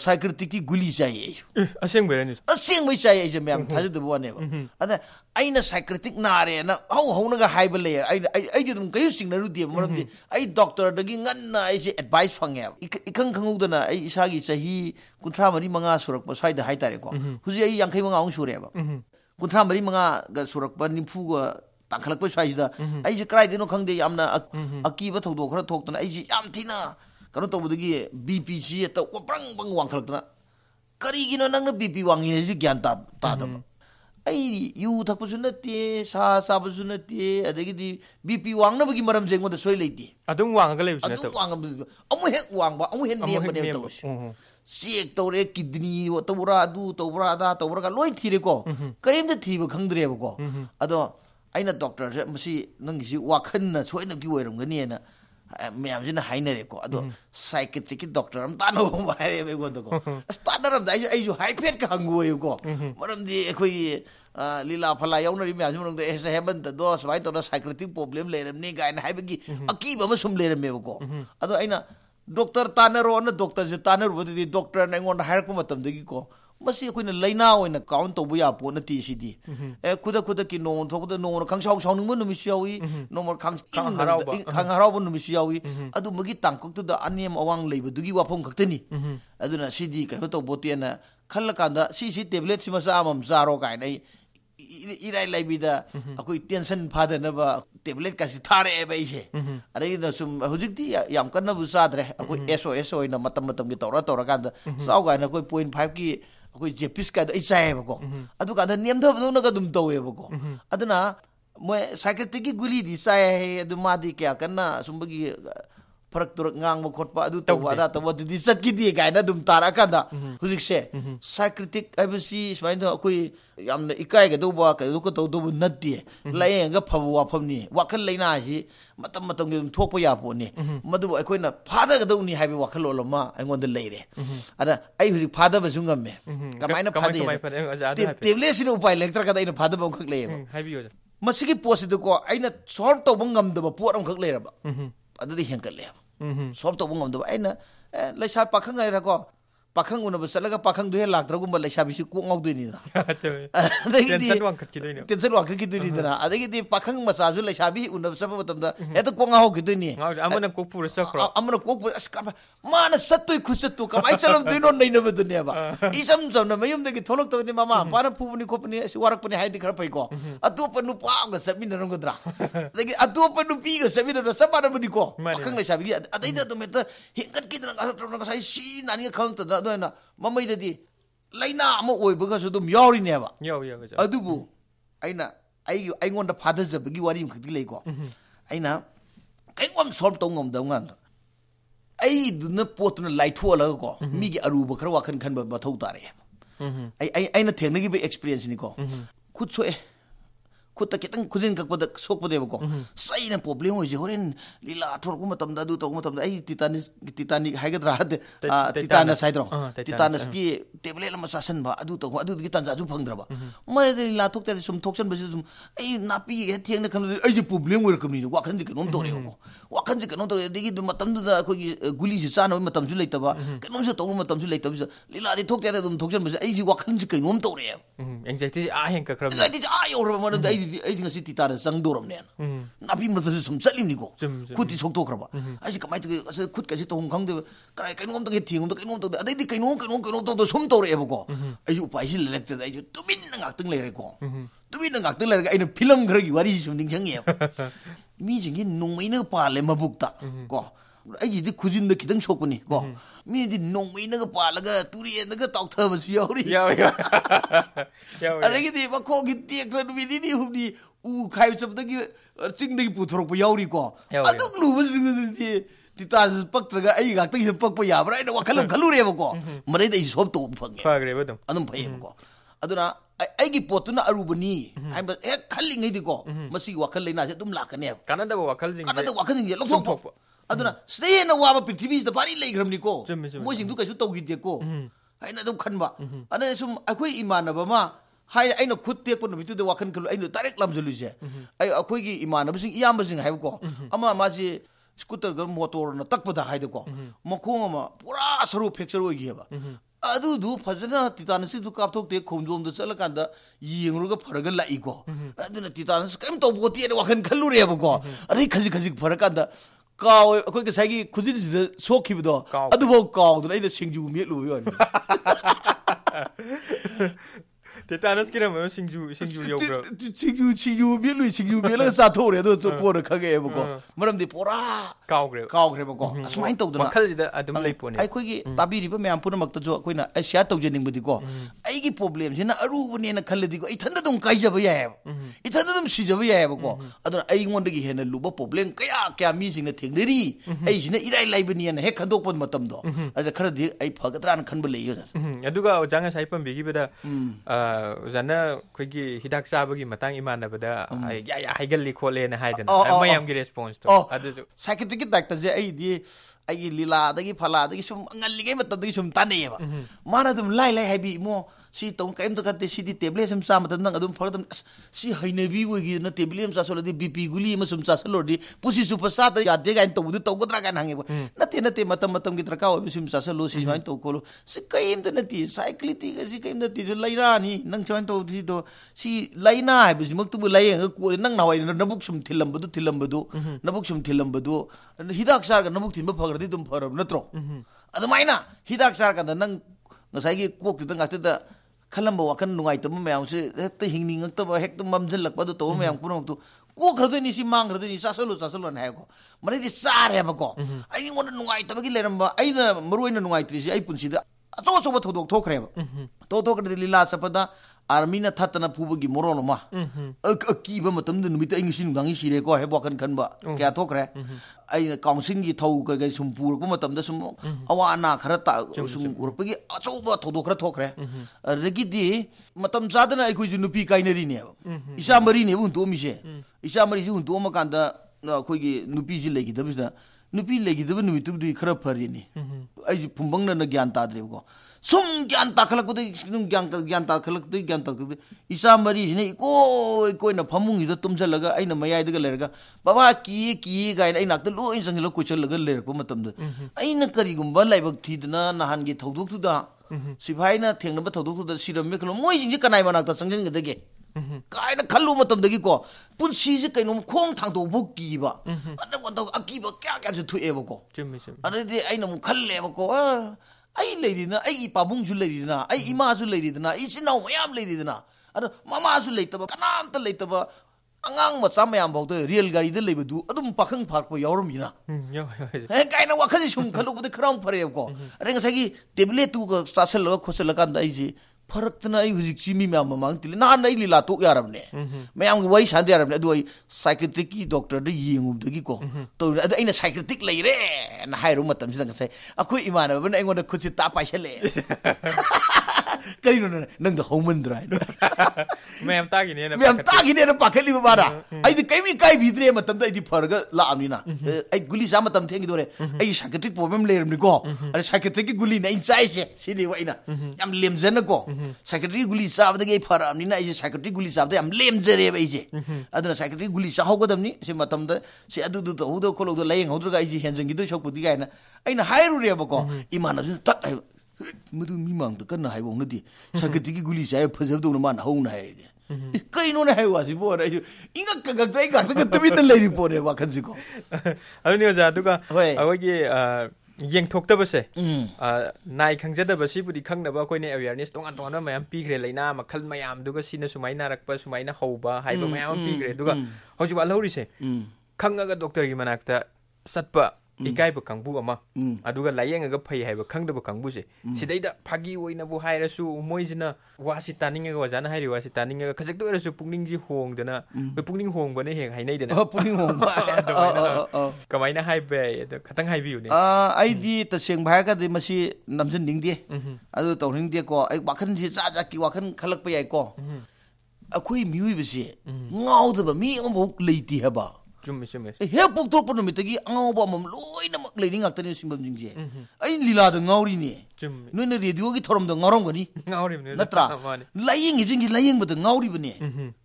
ꯁꯥꯏꯀ꯭ꯔꯤꯇꯤꯛꯀꯤ ꯒꯨꯂꯤ ꯆꯥꯏ ꯑꯩꯁꯨ ꯑꯁꯦꯡꯕꯩꯔꯅꯤ ꯑꯁꯦꯡꯕꯩ ꯆꯥꯏ ꯑꯩꯁꯦ ꯃꯌꯥꯝ ꯊꯥꯖꯗꯕ ꯋꯥꯅꯦꯕ ꯑꯗ ꯑꯩꯅ ꯁꯥꯏꯀ꯭ꯔꯤꯇꯤꯛ ꯅꯥꯔꯦꯅ ꯍꯧ ꯍꯧꯅꯒ ꯍꯥꯏꯕ ꯂꯩ ꯑꯩꯅ ꯑꯩꯗꯤ ꯑꯗꯨꯝ ꯀꯩꯁꯨ ꯆꯤꯡꯅꯔꯨꯗꯦꯕ ꯃꯔꯝꯗꯤ ꯑꯩ ꯗꯣꯛꯇꯔꯗꯒꯤ ꯉꯟꯅ ꯑꯩꯁꯦ ꯑꯦꯗꯚꯥꯏꯁ ꯐꯪꯉꯦꯕ ꯏꯈꯪ ꯈꯪꯍꯧꯗꯅ ꯑꯩ ꯏꯁꯥꯒꯤ ꯆꯍꯤ ꯀꯨꯟꯊ꯭ꯔꯥ ꯃꯔꯤ ꯃꯉꯥ ꯁꯨꯔꯛꯄ ꯁ꯭ꯋꯥꯏꯗ ꯍꯥꯏꯇꯥꯔꯦꯀꯣ ꯍꯧꯖꯤꯛ ꯑꯩ ꯌꯥꯡꯈꯩ ꯃꯉꯥꯃꯨꯛ ꯁꯨꯔꯦꯕ ꯀꯨꯟꯊ꯭ꯔꯥ ꯃꯔꯤ ꯃꯉꯥꯒ ꯁꯨꯔꯛꯄ ꯅꯤꯐꯨꯒ ꯇꯥꯡꯈꯠꯂꯛꯄ ꯁ꯭ꯋꯥꯏꯁꯤꯗ ꯑꯩꯁꯦ ꯀꯗꯥꯏꯗꯅꯣ ꯈꯪꯗꯦ ꯌꯥꯝꯅ ꯑꯀꯤꯕ ꯊꯧꯗꯣꯛ ꯈꯔ ꯊꯣꯛꯇꯅ ꯑꯩꯁꯦ ꯌꯥꯝ ꯊꯤꯅ ꯀꯩꯅꯣ ꯇꯧꯕꯗꯒꯤ ꯕꯤ ꯄꯤꯁꯤ ꯍꯦꯛꯇ ꯋꯥꯄ꯭ꯔꯪ ꯄꯪ 와ꯡꯈꯠꯂꯛꯇꯅ ꯀꯔꯤꯒꯤꯅꯣ ꯅꯪꯅ ꯕꯤ ꯄꯤ ꯋꯥꯡꯉꯤꯁꯤ ꯒ꯭ꯌꯥꯟ ꯇꯥꯗꯕ ꯑꯩ ꯌꯨ ꯊꯛꯄꯁꯨ ꯅꯠꯇꯦ ꯁꯥ ꯆꯥꯕꯁꯨ ꯅꯠꯇꯦ ꯑꯗꯒꯤꯗꯤ ꯕꯤ ꯄꯤ ꯋꯥꯡꯅꯕꯒꯤ ꯃꯔꯝꯁꯦ ꯑꯩꯉꯣꯟꯗ ꯁꯣꯏ ꯂꯩꯇꯦ ꯑꯗꯨꯝ ꯋꯥꯡꯉꯒ ꯂꯩꯕꯁꯨ ꯅꯠꯇꯕ ꯑꯗꯨꯝ ꯋꯥꯡꯉꯕ ꯑꯃꯨꯛ ꯍꯦꯛ ꯋꯥꯡꯕ ꯑꯃꯨꯛ ꯍꯦꯛ ꯅꯦꯝꯕꯅꯦ ꯇꯧꯔꯤꯁꯦ ꯆꯦꯛ ꯇꯧꯔꯦ ꯀꯤꯗꯅꯤ ꯇꯧꯕ꯭ꯔꯥ ꯑꯗꯨ ꯇꯧꯕ꯭ꯔꯥ ꯑꯗꯥ ꯇꯧꯕ꯭ꯔꯥ ꯂꯣꯏ ꯊꯤꯔꯦꯀꯣ ꯀꯔꯤꯝꯇ ꯊꯤꯕ ꯈꯪꯗ꯭ꯔꯦꯕꯀꯣ ꯑꯗꯣ ꯑꯩꯅ ꯗꯣꯛꯇꯔꯁꯦ ꯃꯁꯤ ꯅꯪꯒꯤꯁꯤ ꯋꯥꯈꯟꯅ ꯁꯣꯏꯗꯕꯒꯤ ꯑꯣꯏꯔꯝꯒꯅꯤꯅ ꯃꯌꯥꯝꯁꯤꯅ ꯍꯥꯏꯅꯔꯦꯀꯣ ꯑꯗꯣ ꯁꯥꯏꯀꯦꯇ꯭ꯔꯤꯛꯀꯤ ꯗꯣꯛꯇꯔ ꯑꯃ ꯇꯥꯟꯅꯕ ꯍꯥꯏꯔꯦꯕ ꯑꯩꯉꯣꯟꯗꯀꯣ ꯑꯁ ꯇꯥꯟꯅꯔꯝꯗ ꯑꯩꯁꯨ ꯑꯩꯁꯨ ꯍꯥꯏꯐꯦꯠꯀ ꯍꯪꯉꯨꯌꯦꯕꯀꯣ ꯃꯔꯝꯗꯤ ꯑꯩꯈꯣꯏꯒꯤ लीला फला यौनरी म्याज मनुंग दे ऐसे हेमंत दो सवाई तो ना साइक्रेटिक प्रॉब्लम ले रमने गायन है बगी अकीब हम सुम ले रमे को अदो आइना डॉक्टर तानरो न डॉक्टर जे तानरो बदि डॉक्टर ने ngon हायर को मतम दगी को 不是，因为来那我那卡 unto 布雅布那 TCD，哎，亏得亏得给侬，亏得侬，康肖肖宁们侬没说要 ui，侬们康康哈罗吧，康哈罗们侬没说要 ui，阿都没给坦克，都得安尼们，阿旺来，阿都给瓦蓬卡特尼，阿都那 CD，卡那 to 布天那，卡勒卡那，C C tablets 是嘛是阿们，Zaro 卡那伊，伊来来比哒，阿亏 attention 发的那吧，tablets 卡是 taray 阿比些，阿那伊那苏，阿霍杰弟阿样个那不 sad 嘞，阿亏 SOSO 伊那慢腾慢腾给 torak torak 卡那，肖个那阿亏 point five 给。ꯑꯩꯈꯣꯏ ꯖꯦ ꯄꯤꯁꯀꯥꯗ ꯑꯩ ꯆꯥꯏ ꯍꯥꯏꯕꯀꯣ ꯑꯗꯨꯀꯥꯟꯗ ꯅꯦꯝꯊꯕ ꯅꯣꯛꯅꯒ ꯑꯗꯨꯝ ꯇꯧꯋꯦꯕꯀꯣ ꯑꯗꯨꯅ ꯃꯣꯏ ꯁꯥꯏꯀ꯭ꯔꯤꯇꯤꯛꯀꯤ ꯒꯨꯂꯤꯗꯤ ꯆꯥꯏ ꯍꯥꯏ ꯑꯗꯨ ꯃꯥꯗꯤ ꯀꯌꯥ ꯀꯟꯅ ꯁꯨꯝꯕꯒꯤ फरक तुरक ꯉꯥꯡꯕ ꯈꯣꯠꯄ ꯑꯗꯨ ꯇꯧꯕ ꯑꯗꯥ ꯇꯧꯕ ꯑꯗꯨꯗꯤ ꯆꯠꯈꯤꯗꯦ ꯀꯥꯏꯅ ꯑꯗꯨꯝ ꯇꯥꯔꯛꯑꯀꯥꯟꯗ ꯍꯧꯖꯤꯛꯁꯦ ꯁꯥꯏꯀ꯭ꯔꯤꯇꯤꯛ ꯍꯥꯏꯕꯁꯤ ꯁꯨꯃꯥꯏꯅ ꯑꯩꯈꯣꯏ ꯌꯥꯝꯅ ꯏꯀꯥꯏꯒꯗꯧꯕ ꯀꯩꯗꯧꯀ ꯇꯧꯗꯧꯕ ꯅꯠꯇꯦ ꯂꯥꯏꯌꯦꯡꯉꯒ ꯐꯕ ꯋꯥꯐꯝꯅꯤ ꯋꯥꯈꯜ ꯂꯩꯅꯥꯁꯤ ꯃꯇꯝ ꯃꯇꯝꯒꯤ ꯑꯗꯨꯝ ꯊꯣꯛꯄ ꯌꯥꯄꯣꯠꯅꯤ ꯃꯗꯨꯕꯨ ꯑꯩꯈꯣꯏꯅ ꯐꯥꯗꯒꯗꯧꯅꯤ ꯍꯥꯏꯕ ꯋꯥꯈꯜꯂꯣꯟ ꯑꯃ ꯑꯩꯉꯣꯟꯗ ꯂꯩꯔꯦ ꯑꯗ ꯑꯩ ꯍꯧꯖꯤꯛ ꯐꯥꯗꯕꯁꯨ ꯉꯝꯃꯦ ꯀꯃꯥꯏꯅ ꯐꯥꯗꯩ ꯇꯦꯕ꯭ꯂꯦꯠꯁꯤꯅ ꯎꯄꯥꯏ ꯂꯩꯇ꯭ꯔꯒꯗ ꯑꯩꯅ ꯐꯥꯗꯕ ꯑꯃꯈꯛ ꯂꯩꯌꯦꯕ ꯍꯥꯏꯕꯤꯌꯣ ꯃꯁꯤꯒꯤ ꯄꯣꯠꯁꯤꯗꯀꯣ ꯑꯩꯅ ꯁꯣꯜꯕ ꯇꯧꯕ ꯉꯝꯗꯕ ꯄꯣꯠ ꯑꯃꯈꯛ ꯂꯩꯔꯕ ꯑꯗꯨꯗꯤ ꯍꯦꯟꯀꯠꯂꯦꯕ ซอบุบงอมตวไอ้นะเอ้ไล่ชาปักขึ้นไงละก็ ꯄꯥꯈꯪ ꯎꯅꯕ ꯆꯠꯂꯒ ꯄꯥꯈꯪ ꯗꯨꯍꯦ ꯂꯥꯛꯇ꯭ꯔꯒꯨꯝꯕ ꯂꯩꯁꯥꯕꯤꯁꯤ ꯀꯣꯛ ꯉꯥꯎꯗꯣꯏꯅꯤꯗꯣ ꯇꯦꯟꯁꯟ ꯋꯥꯡꯈꯠꯈꯤꯗꯣꯏꯅꯤ ꯇꯦꯟꯁꯟ ꯑꯗꯒꯤꯗꯤ ꯄꯥꯈꯪ ꯃꯆꯥꯁꯨ ꯂꯩꯁꯥꯕꯤ ꯎꯅꯕ ꯆꯠꯄ ꯃꯇꯝꯗ ꯍꯦꯛꯇ ꯀꯣꯛ ꯉꯥꯎꯈꯤꯗꯣꯏꯅꯤ ꯑꯃꯅ ꯀꯣꯛ ꯄꯨꯔ ꯆꯠꯈ꯭ꯔꯣ ꯑꯃꯅ ꯀꯣꯛ ꯄꯨꯔ ꯑꯁ ꯀꯃꯥꯏ ꯃꯥꯅ ꯁꯠꯇꯣꯏ ꯈꯨꯆꯠꯇꯣ ꯀꯃꯥꯏ ꯆꯠꯂꯝꯗꯣꯏꯅꯣ ꯅꯩꯅꯕꯗꯨꯅꯦꯕ ꯏꯁꯝ ꯁꯝꯅ ꯃꯌꯨꯝꯗꯒꯤ ꯊꯣꯛꯂꯛꯇꯕꯅꯤ ꯃꯃꯥ ꯃꯄꯥꯅ ꯐꯨꯕꯅꯤ ꯈꯣꯠꯄꯅꯤ ꯑꯁꯤ ꯋꯥꯔꯛꯄꯅꯤ ꯍꯥꯏꯗꯤ ꯈꯔ ꯐꯩꯀꯣ ꯑꯇꯣꯞꯄ ꯅꯨꯄꯥ ꯑꯃꯒ ꯆꯠꯃꯤꯟꯅꯔꯝꯒꯗ꯭ꯔ ꯑꯗꯒꯤ ꯑꯇꯣꯞꯄ ꯅꯨꯄꯤꯒ ꯆꯠꯃꯤꯟꯅꯕ ꯆꯞ ꯃꯥꯟꯅꯕꯅꯤꯀꯣ ꯄꯥꯈꯪ ꯂꯩꯁꯥꯕꯤꯒꯤ ꯑꯇꯩꯗ ꯑꯗꯨꯝ ꯍꯦꯛꯇ ꯍꯦꯟꯒꯠꯈꯤꯗꯅ ꯉꯥꯛꯇ꯭ꯔꯣ ꯉꯁꯥꯏ ꯁꯤ ꯅꯥꯅꯤꯡꯉ ꯈꯪꯗꯗꯅ a a a dadi laina a d n m m ꯑꯗꯨꯃꯥꯏꯅ ꯃꯃꯩꯗꯗꯤ y o r i n ꯑꯃ ꯑꯣꯏꯕꯒꯁꯨ ꯑꯗꯨꯝ ꯌ a i ꯔ ꯤ ai ꯕ ꯑꯗꯨꯕꯨ ꯑꯩꯅ ꯑ a z ꯤ b ꯩ ꯉ ꯣ ꯟ ꯗ ꯐꯥꯗꯖꯕꯒꯤ ꯋꯥꯔꯤ ꯑ ꯃ a i n ꯤ ꯂꯩꯀꯣ ꯑꯩꯅ ꯀꯩꯒꯨꯝꯕ ꯁꯣꯜꯕ ꯇꯧ ꯉ n ꯗ ꯕ ꯀꯥꯟꯗ a ꯩ ꯗ ꯨ ꯅ ꯄꯣꯠꯇꯨꯅ ꯂꯥꯏꯊꯣꯛꯍꯜꯂꯒꯀꯣ ꯃꯤꯒꯤ a r ꯨ ꯕ ꯈꯔ a ꯥ ꯈ ꯜ a ꯟ ꯕ ꯃꯊꯧ ꯇꯥꯔꯛꯑꯦꯕ ꯑ a ꯑꯩꯅ ꯊꯦꯡꯅꯈꯤꯕ ꯑ ꯦ ꯛ e ꯄ ꯤ ꯔ ꯤ ꯌ ꯦ ꯟ ꯁ ꯅ ꯤ ꯀ ꯣ ꯈꯨꯠ u t s ꯑ e ꯈꯨꯠꯇ ꯈꯤꯇꯪ ꯈꯨꯖꯤꯟ ꯀꯛꯄꯗ ꯁꯣꯛꯄꯅꯦꯕꯀꯣ ꯆꯩꯅ ꯄ꯭ꯔꯣꯕ꯭ꯂꯦꯝ ꯑꯣꯏꯁꯦ ꯍꯣꯔꯦꯟ ꯂꯤꯂꯥ ꯊꯣꯛꯂꯛꯄ ꯃꯇꯝꯗ ꯑꯗꯨ ꯇꯧꯕ ꯃꯇꯝꯗ ꯑꯩ ꯇꯤꯇꯥꯅꯤꯛ ꯇꯤꯇꯥꯅꯤꯛ ꯍꯥꯏꯒꯗ꯭ꯔꯥ ꯇꯤꯇꯥꯅꯁ ꯍꯥꯏꯗ꯭ꯔꯣ ꯇꯤꯇꯥꯅꯁꯀꯤ ꯇꯦꯕ꯭ꯂꯦꯠ ꯑꯃ ꯆꯥꯁꯤꯟꯕ ꯑꯗꯨ ꯇꯧꯕ ꯑꯗꯨꯗꯒꯤ ꯇꯥꯟꯖꯥꯁꯨ ꯐꯪꯗ꯭ꯔꯕ ꯃꯣꯏꯗ ꯂꯤꯂꯥ ꯊꯣꯛꯇ꯭ꯔꯗꯤ ꯁꯨꯝ ꯊꯣꯛꯆꯟꯕꯁꯤ ꯁꯨꯝ ꯑꯩ ꯅꯥꯄꯤ ꯍꯦꯛ ꯊꯦꯡꯅ ꯈꯟꯕꯗ ꯑꯩꯁꯦ ꯄ꯭ꯔꯣꯕ꯭ꯂꯦꯝ ꯑꯣꯏꯔꯛꯀꯕꯅꯤꯅ ꯋꯥꯈꯟꯁꯦ ꯀꯩꯅꯣꯝ ꯇꯧꯔꯦꯕꯀꯣ ꯋꯥꯈꯟꯁꯦ ꯀꯩꯅꯣꯝ ꯇꯧꯔꯦ ꯑꯗꯒꯤ ꯃꯇꯝꯗꯨꯗ ꯑꯩꯈꯣꯏꯒꯤ ꯒꯨꯂꯤꯁꯦ ꯆꯥꯅꯕ ꯃꯇꯝꯁꯨ ꯂꯩꯇꯕ ꯀꯩꯅꯣꯝꯁꯨ ꯇꯧꯕ ꯃꯇꯝꯁꯨ ꯂꯩꯇꯕꯁꯤꯗ ꯂꯤꯂꯥꯗꯤ ꯊꯣꯛꯇ꯭ꯔꯗꯤ ꯑꯗꯨꯝ ꯊꯣꯛꯆꯟꯕꯁꯦ ꯑꯩꯁꯦ ꯋꯥꯈꯟꯁꯦ ꯀꯩꯅꯣꯝ ꯇꯧꯔꯛꯑꯦꯕ ꯑꯦꯡꯖꯥꯏꯇꯤꯁꯦ ꯑꯥ ꯍꯦꯟꯀꯠꯈ꯭ꯔꯕ ꯑꯦꯡꯖꯥꯏꯇꯤꯁꯦ ꯑꯥ ꯌꯧꯔꯕ ꯃꯔꯝꯗ ꯑꯩ aidi aidi ngasi ti tara sang doram ne na pi mrata sum salim ni ko ku ti sok to kra ba asi kamai ti asi khut ka si tong khang de kra kai nom ta ge ti ngom ta kai nom ta adai ti kai nom kai nom kai nom to sum to re ba ko ai u pai si le lek ta ai tu bin na ngak teng le re ko tu bin na ngak teng le re ai na film gra gi wari sum ding chang ye mi jing gi nong mai na pa le ma buk ta ko ꯑꯩꯒꯤꯗꯤ ꯈꯨꯖꯤꯟꯗ ꯈꯤꯇꯪ ꯁꯣꯛꯄꯅꯤ ꯀꯣ ꯃꯤꯗꯤ ꯅꯣꯡꯃꯩꯅꯒ ꯄꯥꯜꯂꯒ ꯇꯨꯔꯦꯟꯗꯒ ꯇꯥꯎꯊꯕꯁꯨ ꯌꯥꯎꯔꯤ ꯑꯗꯒꯤꯗꯤ ꯃꯈꯣꯡꯒꯤ ꯇꯦꯛꯈ꯭ꯔ ꯅꯨꯃꯤꯠ ꯅꯤꯅꯤ ꯍꯨꯝꯅꯤ ꯎ ꯈꯥꯏꯕ ꯆꯠꯄꯗꯒꯤ ꯆꯤꯡꯗꯒꯤ ꯄꯨꯊꯣꯔꯛꯄ ꯌꯥꯎꯔꯤꯀꯣ ꯑꯗꯨꯛ ꯂꯨꯕꯁꯤꯡꯗꯨꯗꯤ ꯇꯤꯇꯥꯁꯨ ꯄꯛꯇ꯭ꯔꯒ ꯑꯩ ꯉꯥꯛꯇꯪꯁꯤꯗ ꯄꯛꯄ ꯌꯥꯕ꯭ꯔꯥ ꯍꯥꯏꯅ ꯋꯥꯈꯜ ꯑꯃ ꯈꯜꯂꯨꯔꯦꯕꯀോ ꯃꯔꯩꯗ ꯑꯩꯁꯨ ꯁꯣꯝ ꯇꯧꯕ ꯐꯪꯉꯦ ꯐꯈ꯭ꯔꯦꯕ ꯑꯗꯨꯝ ꯑꯗꯨꯝ ꯐꯩꯌꯦꯕꯀꯣ ꯑꯗꯨꯅ ꯑꯩꯒꯤ ꯄꯣꯠꯇꯨꯅ ꯑꯔꯨꯕꯅꯤ ꯍꯥꯏꯕ ꯍꯦꯛ ꯈꯜꯂꯤꯉꯩꯗꯤꯀꯣ ꯃꯁꯤꯒꯤ ꯋꯥꯈꯜ ꯂꯩꯅꯥꯁꯦ ꯑꯗꯨꯝ ꯂꯥꯛꯀꯅꯦꯕ ꯀꯥꯟꯅꯗꯕ ꯋꯥꯈꯜꯁꯤꯡ ꯀꯥꯟꯅꯗꯕ ꯋꯥꯈꯜꯁꯤꯡꯁꯦ ꯂꯧꯊꯣꯛꯄ अधुना स्नेह न वाब पृथ्वी द बारी ले ग्रम निको मोय सिंग दु कछु तौ गिदे को आइन दु खनबा अन सुम अखोय इमानब मा हाय आइन खुद तेक पन मितु दे वाखन खलु आइन डायरेक्ट लम जुलु जे आइ अखोय गी इमानब सिंग इयाम सिंग हाय को अमा मा जी स्कूटर ग मोटर न तक पदा हाय दे को मखोंग मा पुरा सरो फ्रैक्चर होय गिबा ꯑꯗꯨꯗꯨ ꯐꯖꯅ ꯇꯤꯇꯥꯅꯁꯁꯤꯗꯨ ꯀꯥꯞꯊꯣꯛꯇꯦ ꯈꯣꯡꯖꯣꯝꯗ ꯆꯠꯂꯀꯥꯟꯗ ꯌꯦꯡꯉꯨꯔꯒ ꯐꯔꯒ ꯂꯥꯛꯏꯀꯣ ꯑꯗꯨꯅ ꯇꯤꯇꯥꯅꯁ ꯀꯔꯤꯝ ꯇꯧꯕ ꯄꯣꯠꯇꯦꯅ ꯋꯥꯈꯜ ꯈꯜꯂꯨꯔꯦꯕꯀꯣ ꯑꯗꯩ ꯈꯖꯤꯛ ꯈꯖꯤꯛ ꯐꯔꯀꯥꯟꯗ ꯀꯥꯎꯋꯦ ꯑꯩꯈꯣꯏ ꯉꯁꯥꯏꯒꯤ ꯈꯨꯖꯤꯟꯁꯤꯗ ꯁꯣꯛꯈꯤꯕꯗꯣ ꯑꯗꯨꯐꯥꯎ ꯀꯥꯎꯗꯅ ꯑꯩꯅ ꯁꯤꯡꯖꯨ ꯃꯦꯠꯂꯨꯕ ꯋꯥꯅꯤ 테타노스 기름은 싱주 싱주 요브라 싱주 싱주 밀루 싱주 밀라 사토레 도 코르 카게 해보고 머럼디 어. 보라 가오그레 가오그레 보고 아스마인 떠드나 막칼지다 아듬 레이포니 아이 거기 따비리버 매안 푸는 막도 저 거기나 아시아 떠지는 거디고 ꯑꯩꯒꯤ ꯄ꯭ꯔꯣꯕ꯭ꯂꯦꯝꯁꯤꯅ ꯑꯔꯨꯕꯅꯦꯅ ꯈꯜꯂꯗꯤꯀꯣ ꯏꯊꯟꯗ ꯑꯗꯨꯝ ꯀꯥꯏꯖꯕ ꯌꯥꯏꯑꯕ ꯏꯊꯟꯗ ꯑꯗꯨꯝ ꯁꯤꯖꯕ ꯌꯥꯏꯑꯕꯀꯣ ꯑꯗꯨꯅ ꯑꯩꯉꯣꯟꯗꯒꯤ ꯍꯦꯟꯅ ꯂꯨꯕ ꯄ꯭ꯔꯣꯕ꯭ꯂꯦꯝ ꯀꯌꯥ ꯀꯌꯥ ꯃꯤꯁꯤꯡꯅ ꯊꯦꯡꯅꯔꯤ ꯑꯩꯁꯤꯅ ꯏꯔꯥꯏ ꯂꯥꯏꯕꯅꯤꯅ ꯍꯦꯛ ꯈꯟꯗꯣꯛꯄ ꯃꯇꯝꯗꯣ ꯑꯗ ꯈꯔꯗꯤ ꯑꯩ ꯐꯒꯗ꯭ꯔꯥꯅ ꯈꯟꯕ ꯂꯩ ꯑꯣꯖꯥ ꯑꯗꯨꯒ ꯑꯣꯖꯥ ꯉꯁꯥꯏ ꯄꯟꯕꯤꯈꯤꯕꯗ ꯑꯣꯖꯥꯅ ꯑꯩꯈꯣꯏꯒꯤ ꯍꯤꯗꯥꯛ ꯆꯥꯕꯒꯤ ꯃꯇꯥꯡ ꯏꯃꯥꯟꯅꯕꯗ ꯌꯥ ꯌꯥ ꯍꯥꯏꯒꯜꯂꯤ ꯈꯣꯠꯂꯦꯅ ꯍꯥꯏꯗꯅ ꯃꯌꯥꯝꯒꯤ ꯔꯦꯁꯄꯣꯟꯁꯇꯣ ꯑꯗꯨꯁꯨ ꯁꯥꯏꯀꯦꯇ꯭ꯔꯤꯛꯀꯤ ꯗꯥꯛꯇꯔꯁꯦ ꯑꯩꯗꯤ ꯑꯩꯒꯤ ꯂꯤꯂꯥꯗꯒꯤ ꯐꯂꯥꯗꯒꯤ ꯁꯨꯝ ꯉꯜꯂꯤꯉꯩ ꯃꯇꯝꯗꯒꯤ ꯁꯨꯝ ꯇꯥꯟꯅꯩꯑꯕ ꯃꯥꯅ ꯑꯗꯨꯝ ꯂꯥꯏ ꯂꯥꯏ ꯍꯥꯏꯕꯤ ꯏꯃꯣ ꯁꯤ ꯇꯧ ꯀꯩꯝꯇ ꯀꯠꯇꯦ ꯁꯤꯗꯤ ꯇꯦꯕ꯭ꯂꯦꯠ ꯁꯨꯝ ꯆꯥꯃꯗ ꯅꯪ ꯑꯗꯨꯝ ꯐꯔꯛꯇꯕꯅꯤ ꯑꯁ ꯁꯤ ꯍꯩꯅꯕꯤ ꯑꯣꯏꯈꯤꯗꯅ ꯇꯦꯕ꯭ꯂꯦꯠ ꯑꯃ ꯆꯥꯁꯤꯜꯂꯗꯤ ꯕꯤ ꯄꯤ ꯒꯨꯂꯤ ꯑꯃ ꯁꯨꯝ ꯆꯥꯁꯤꯜꯂꯨꯔꯗꯤ ꯄꯨꯟꯁꯤ ꯆꯨꯞꯄ ꯆꯥꯗ ꯌꯥꯗꯦ ꯀꯥꯏꯅ ꯇꯧꯕꯗꯨ ꯇꯧꯒꯗ꯭ꯔꯥ ꯀꯥꯏꯅ ꯍꯪꯉꯦꯕ ꯅꯠꯇꯦ ꯅꯠꯇꯦ ꯃꯇꯝ ꯃꯇꯝꯒꯤ ꯗꯔꯀꯥꯔ ꯑꯣꯏꯕ ꯁꯨꯝ ꯆꯥꯁꯤꯜꯂꯨ ꯁꯤ ꯁꯨꯃꯥꯏꯅ ꯇꯧ ꯈꯣꯠꯂꯨ ꯁꯤ ꯀꯩꯝꯇ ꯅꯠꯇꯦ ꯁꯥꯏꯀ꯭ꯂꯤꯇꯤꯒ ꯁꯤ ꯀꯩꯝꯇ ꯅꯠꯇꯦ ꯂꯩꯔꯥꯅꯤ ꯅꯪ ꯁꯨꯃꯥꯏꯅ ꯇꯧꯕꯁꯤꯗꯣ ꯁꯤ ꯂꯩꯅꯥ ꯍꯥꯏꯕꯁꯤꯃꯛꯇꯕꯨ ꯂꯥꯏꯌꯦꯡꯉꯒ ꯀꯣꯜꯂꯦ ꯅꯪ ꯅꯍꯥꯟꯋꯥꯏ ꯅꯕꯨꯛ ꯁꯨꯝ ꯊꯤꯜꯂꯝꯕꯗꯨ ꯊꯤꯜꯂꯝꯕꯗꯨ ꯅꯕꯨꯛ ꯁꯨꯝ ꯊꯤꯜꯂꯝꯕꯗꯨ ꯍꯤꯗꯥꯛ ꯆꯥꯔꯒ ꯅꯕꯨꯛ ꯊꯤꯟꯕ ꯐꯈ꯭ꯔꯗꯤ ꯑꯗꯨꯝ ꯐꯔꯕ ꯅꯠꯇ꯭ꯔꯣ ꯑꯗꯨꯃꯥꯏꯅ ꯍꯤꯗꯥꯛ ꯆꯥꯔꯀꯥꯟꯗ ꯅꯪ ꯉꯁꯥꯏꯒꯤ ꯀꯣꯛꯇꯨꯗ ꯉꯥꯛꯇꯗ ꯈꯜꯂꯝꯕ ꯋꯥꯈꯜ ꯅꯨꯡꯉꯥꯏꯇꯕ ꯃꯌꯥꯝꯁꯦ ꯍꯦꯛꯇ ꯍꯤꯡꯅꯤꯡꯉꯛꯇꯕ ꯍꯦꯛꯇ ꯃꯝꯁꯤꯜꯂꯛꯄꯗꯣ ꯇꯧꯕ ꯃꯌꯥꯝ ꯄꯨꯝꯅꯃꯛꯇꯣ ꯀꯣꯛꯈ꯭ꯔꯗꯣꯏꯅꯤ ꯁꯤ ꯃꯥꯡꯈ꯭ꯔꯗꯣꯏꯅꯤ ꯆꯥꯁꯤꯜꯂꯨ ꯆꯥꯁꯤꯜꯂꯨꯅ ꯍꯥꯏꯀꯣ ꯃꯔꯩꯗꯤ ꯆꯥꯔꯦꯕꯀꯣ ꯑꯩꯉꯣꯟꯗ ꯅꯨꯡꯉꯥꯏꯇꯕꯒꯤ ꯂꯩꯔꯝꯕ ꯑꯩꯅ ꯃꯔꯨꯑꯣꯏꯅ ꯅꯨꯡꯉꯥꯏꯇ꯭ꯔꯤꯁꯤ ꯑꯩ ꯄꯨꯟꯁꯤꯗ ꯑꯆꯧ ꯑꯆꯧꯕ ꯊꯧꯗꯣꯛ ꯊꯣꯛꯈ꯭ꯔꯦꯕ ꯊꯧꯗꯣꯛꯈ꯭ꯔꯗꯤ ꯂꯤꯂꯥ ꯆꯠꯄꯗ आर्मीना थातना फूबगी मोरोल मा अक अकीब मतम दु नुमित इंग सिन गुदांग सिरे को हे बकन खन बा क्या थोक रे ai kaunsin gi thau ka ga sum pur ko matam da sum awa na khara ta sum urp gi achau ba thodo khara thok re regi di matam sada na ai nupi kainari ne isa mari ne un to mi she isa mari ji un to ma kan da khoi gi nupi ji legi da bi da nupi legi da bi numitu di khara phari ne ai pumbang na gyan ta dre ko sum gyan ta khalak kudu sum gyan ta gyan ta khalak kudu gyan ta kudu isa mari jine ko ko na phamung hi da tum jal laga aina mayai daga lerga baba ki ki ga aina nak lu in sang lo ku chal laga ler ko matam da aina kari gum ba lai bak thi da na han gi thoduk tu da sipai na theng na ba thoduk tu da siram me khlo moi jing ji kanai ma nak ta sang jing da ge 까이나 칼로 못담되기고 뿐시지 까이놈 콩 탕도 복기바 아나 뭐도 아기바 까까지 투에 보고 아니 아이놈 칼레 보고 아 ꯑꯩ ꯂꯩꯔꯤꯗꯅ ꯑꯩꯒꯤ ꯄꯥꯕꯨꯡꯁꯨ ꯂꯩꯔꯤꯗꯅ ꯑꯩ ꯏꯃꯥꯁꯨ ꯂꯩꯔꯤꯗꯅ ꯑꯩ ꯏꯆꯤꯟ ꯏꯅꯥꯎ ꯃꯌꯥꯝ ꯂꯩꯔꯤꯗꯅ ꯑꯗꯣ ꯃꯃꯥꯁꯨ ꯂꯩꯇꯕ ꯀꯅꯥꯝꯇ ꯂꯩꯇꯕ ꯑꯉꯥꯡ ꯃꯆꯥ ꯃꯌꯥꯝ ꯐꯥꯎꯗ ꯔꯤꯌꯦꯜ ꯒꯥꯔꯤꯗ ꯂꯩꯕꯗꯨ ꯑꯗꯨꯝ ꯄꯥꯈꯪ ꯐꯥꯔꯛꯄ ꯌꯥꯎꯔꯝꯃꯤꯅ ꯀꯥꯏꯅ ꯋꯥꯈꯜꯁꯦ ꯁꯨꯝ ꯈꯜꯂꯨꯕꯗ ꯈꯔ ꯑꯃ ꯐꯔꯛꯑꯦꯕꯀꯣ ꯑꯗꯩ ꯉꯁꯥꯏꯒꯤ ꯇꯦꯕ꯭ꯂꯦꯠꯇꯨꯒ ꯆꯥꯁꯤꯜꯂꯒ ꯈꯣꯠꯆꯜꯂꯀꯥꯟꯗ ꯑꯩꯁꯤ फरकतना आई हुजिक चिमी म्याम ममांग ना नै लिला तो यारबने म्याम गु वरी सादे यारबने दु की डॉक्टर दे येंगुब दगी को तो अद आइना साइकेट्रिक लै रे ना हाइरो मतम सिदं इमान बन एंगो ता पाइसले ꯀꯔꯤꯅꯣ ꯅꯪ ꯅꯪꯗꯣ ꯍꯧꯃꯟꯗ꯭ꯔꯥ ꯍꯥꯏꯅꯣ ꯃꯌꯥꯝ ꯇꯥꯒꯤꯅꯦꯅ ꯃꯌꯥꯝ ꯇꯥꯒꯤꯅꯦꯅ ꯄꯥꯈꯠꯂꯤꯕ ꯃꯥꯅ ꯑꯩꯗꯤ ꯀꯩꯝ ꯏꯀꯥꯏꯕꯤꯗ꯭ꯔꯦ ꯃꯇꯝꯗ ꯑꯩꯗꯤ ꯐꯔꯒ ꯂꯥꯛꯑꯕꯅꯤꯅ ꯑꯩ ꯒꯨꯂꯤ ꯆꯥ ꯃꯇꯝ ꯊꯦꯡꯈꯤꯗꯣꯔꯦ ꯑꯩꯒꯤ ꯁꯥꯏꯀꯦꯇ꯭ꯔꯤꯛ ꯄ꯭ꯔꯣꯕ꯭ꯂꯦꯝ ꯂꯩꯔꯝꯅꯤꯀꯣ ꯑꯗ ꯁꯥꯏꯀꯦꯇ꯭ꯔꯤꯛꯀꯤ ꯒꯨꯂꯤꯅꯦ ꯑꯩꯅ ꯆꯥꯏꯁꯦ ꯁꯤꯅꯦꯕ ꯑꯩꯅ ꯌꯥꯝ ꯂꯦꯝꯖꯅꯀꯣ ꯁꯥꯏꯀꯦꯇ꯭ꯔꯤꯛ ꯒꯨꯂꯤ ꯆꯥꯕꯗꯒꯤ ꯑꯩ ꯐꯔꯛꯑꯕꯅꯤꯅ ꯑꯩꯁꯦ ꯁꯥꯏꯀꯦꯇ꯭ꯔꯤꯛ ꯒꯨꯂꯤ ꯆꯥꯕꯗ ꯌꯥꯝ ꯂꯦꯝꯖꯔꯦꯕ ꯑꯩꯁꯦ ꯑꯗꯨꯅ ꯁꯥꯏꯀꯦꯇ꯭ꯔꯤꯛ ꯒꯨꯂꯤ ꯆꯥꯍꯧꯒꯗꯕꯅꯤ ꯁꯤ ꯃꯇꯝꯗ ꯁꯤ ꯑꯗꯨꯗꯨ ꯇꯧꯍꯧꯗꯕ ꯈꯣꯠꯍꯧꯗꯕ ꯂꯥꯏꯌꯦꯡꯍꯧꯗ꯭ꯔꯒ ꯑꯩꯁꯦ ꯍꯦꯟꯖꯟꯈꯤꯗꯣꯏ ꯁꯔꯨꯛꯄꯨꯗꯤ ꯀꯥꯏꯅ ꯑꯩꯅ ꯍꯥꯏꯔꯨꯔꯦꯕꯀꯣ ꯏꯃꯥꯟꯅꯕꯁꯤꯅ ꯇꯠ ꯍꯥꯏꯕ ꯃꯗꯨ ꯃꯤꯃꯥꯡꯗ ꯀꯟꯅ ꯍꯥꯏꯕ ꯍꯧꯅꯗꯦ ꯁꯀꯤꯇꯤꯒꯤ ꯒꯨꯂꯤ ꯆꯥꯏ ꯐꯖꯕꯗꯧꯅ ꯃꯥꯅ ꯍꯧꯅ ꯍꯥꯏꯔꯦ ꯀꯩꯅꯣꯅꯦ ꯍꯥꯏ ꯋꯥꯁꯤꯕꯣ ꯑꯩꯁꯨ ꯏꯪꯉꯛ ꯀꯪꯉꯛꯇ ꯑꯩ ꯉꯥꯛꯇꯒ ꯇꯨꯃꯤꯟꯅ ꯂꯩꯔꯤ ꯄꯣꯠꯅꯦ ꯋꯥꯈꯜꯁꯤꯀꯣ ꯑꯗꯨꯅꯤ ꯑꯣꯖꯥ ꯑꯗꯨꯒ ꯑꯩꯈꯣꯏꯒꯤ ꯌꯦꯡꯊꯣꯛꯇꯕꯁꯦ ꯅꯥꯏ ꯈꯪꯖꯗꯕꯁꯤꯕꯨꯗꯤ ꯈꯪꯅꯕ ꯑꯩꯈꯣꯏꯅ ꯑꯦꯋꯦꯌꯔꯅꯦꯁ ꯇꯣꯉꯥꯟ ꯇꯣꯉꯥꯟꯕ ꯃꯌꯥꯝ ꯄꯤꯈ꯭ꯔꯦ ꯂꯩꯅꯥ ꯃꯈꯜ ꯃꯌꯥꯝꯗꯨꯒ ꯁꯤꯅ ꯁꯨꯃꯥꯏꯅ ꯅꯥꯔꯛꯄ ꯁꯨꯃꯥꯏꯅ ꯍꯧꯕ ꯍꯥꯏꯕ ꯃꯌꯥꯝ ꯑꯃ ꯄꯤꯈ꯭ꯔꯦ ꯑꯗꯨꯒ ꯍꯧꯖꯤꯛ ꯋꯥꯠꯍꯧꯔꯤꯁꯦ ꯈꯪꯉꯒ ꯗꯣꯛꯇꯔꯒꯤ ꯃꯅꯥꯛꯇ ꯆꯠꯄ 你开一把 kangbu 嘛，啊，对个，来样个，个牌也开一把 kangdo 个 kangbu 呀。现在这个花季，我一拿我花来收，我意思呢，我花是坦宁个，我讲那花是坦宁个，可是多少收，碰你一红的呢，被碰你红，我那黑还奈的呢。碰你红，开玩笑。啊，啊，啊。刚才那花白，这刚才花有呢。啊，哎，这，这香白个，这东西，男生宁的，啊，对，淘宁的，哥，哎，瓦肯是渣渣，几瓦肯，克勒白牙哥，啊，可以，牛逼不？是，牛子不牛，我活雷的哈吧。chum isem yes he pok tor pon mi tagi angau ba mom loi na mak lei ngak tani simbam jing je ai lila da ngauri ni chum noi na radio gi thorom da ngarom gani ngauri ne natra laying gi jing gi laying ba da ngauri ba ne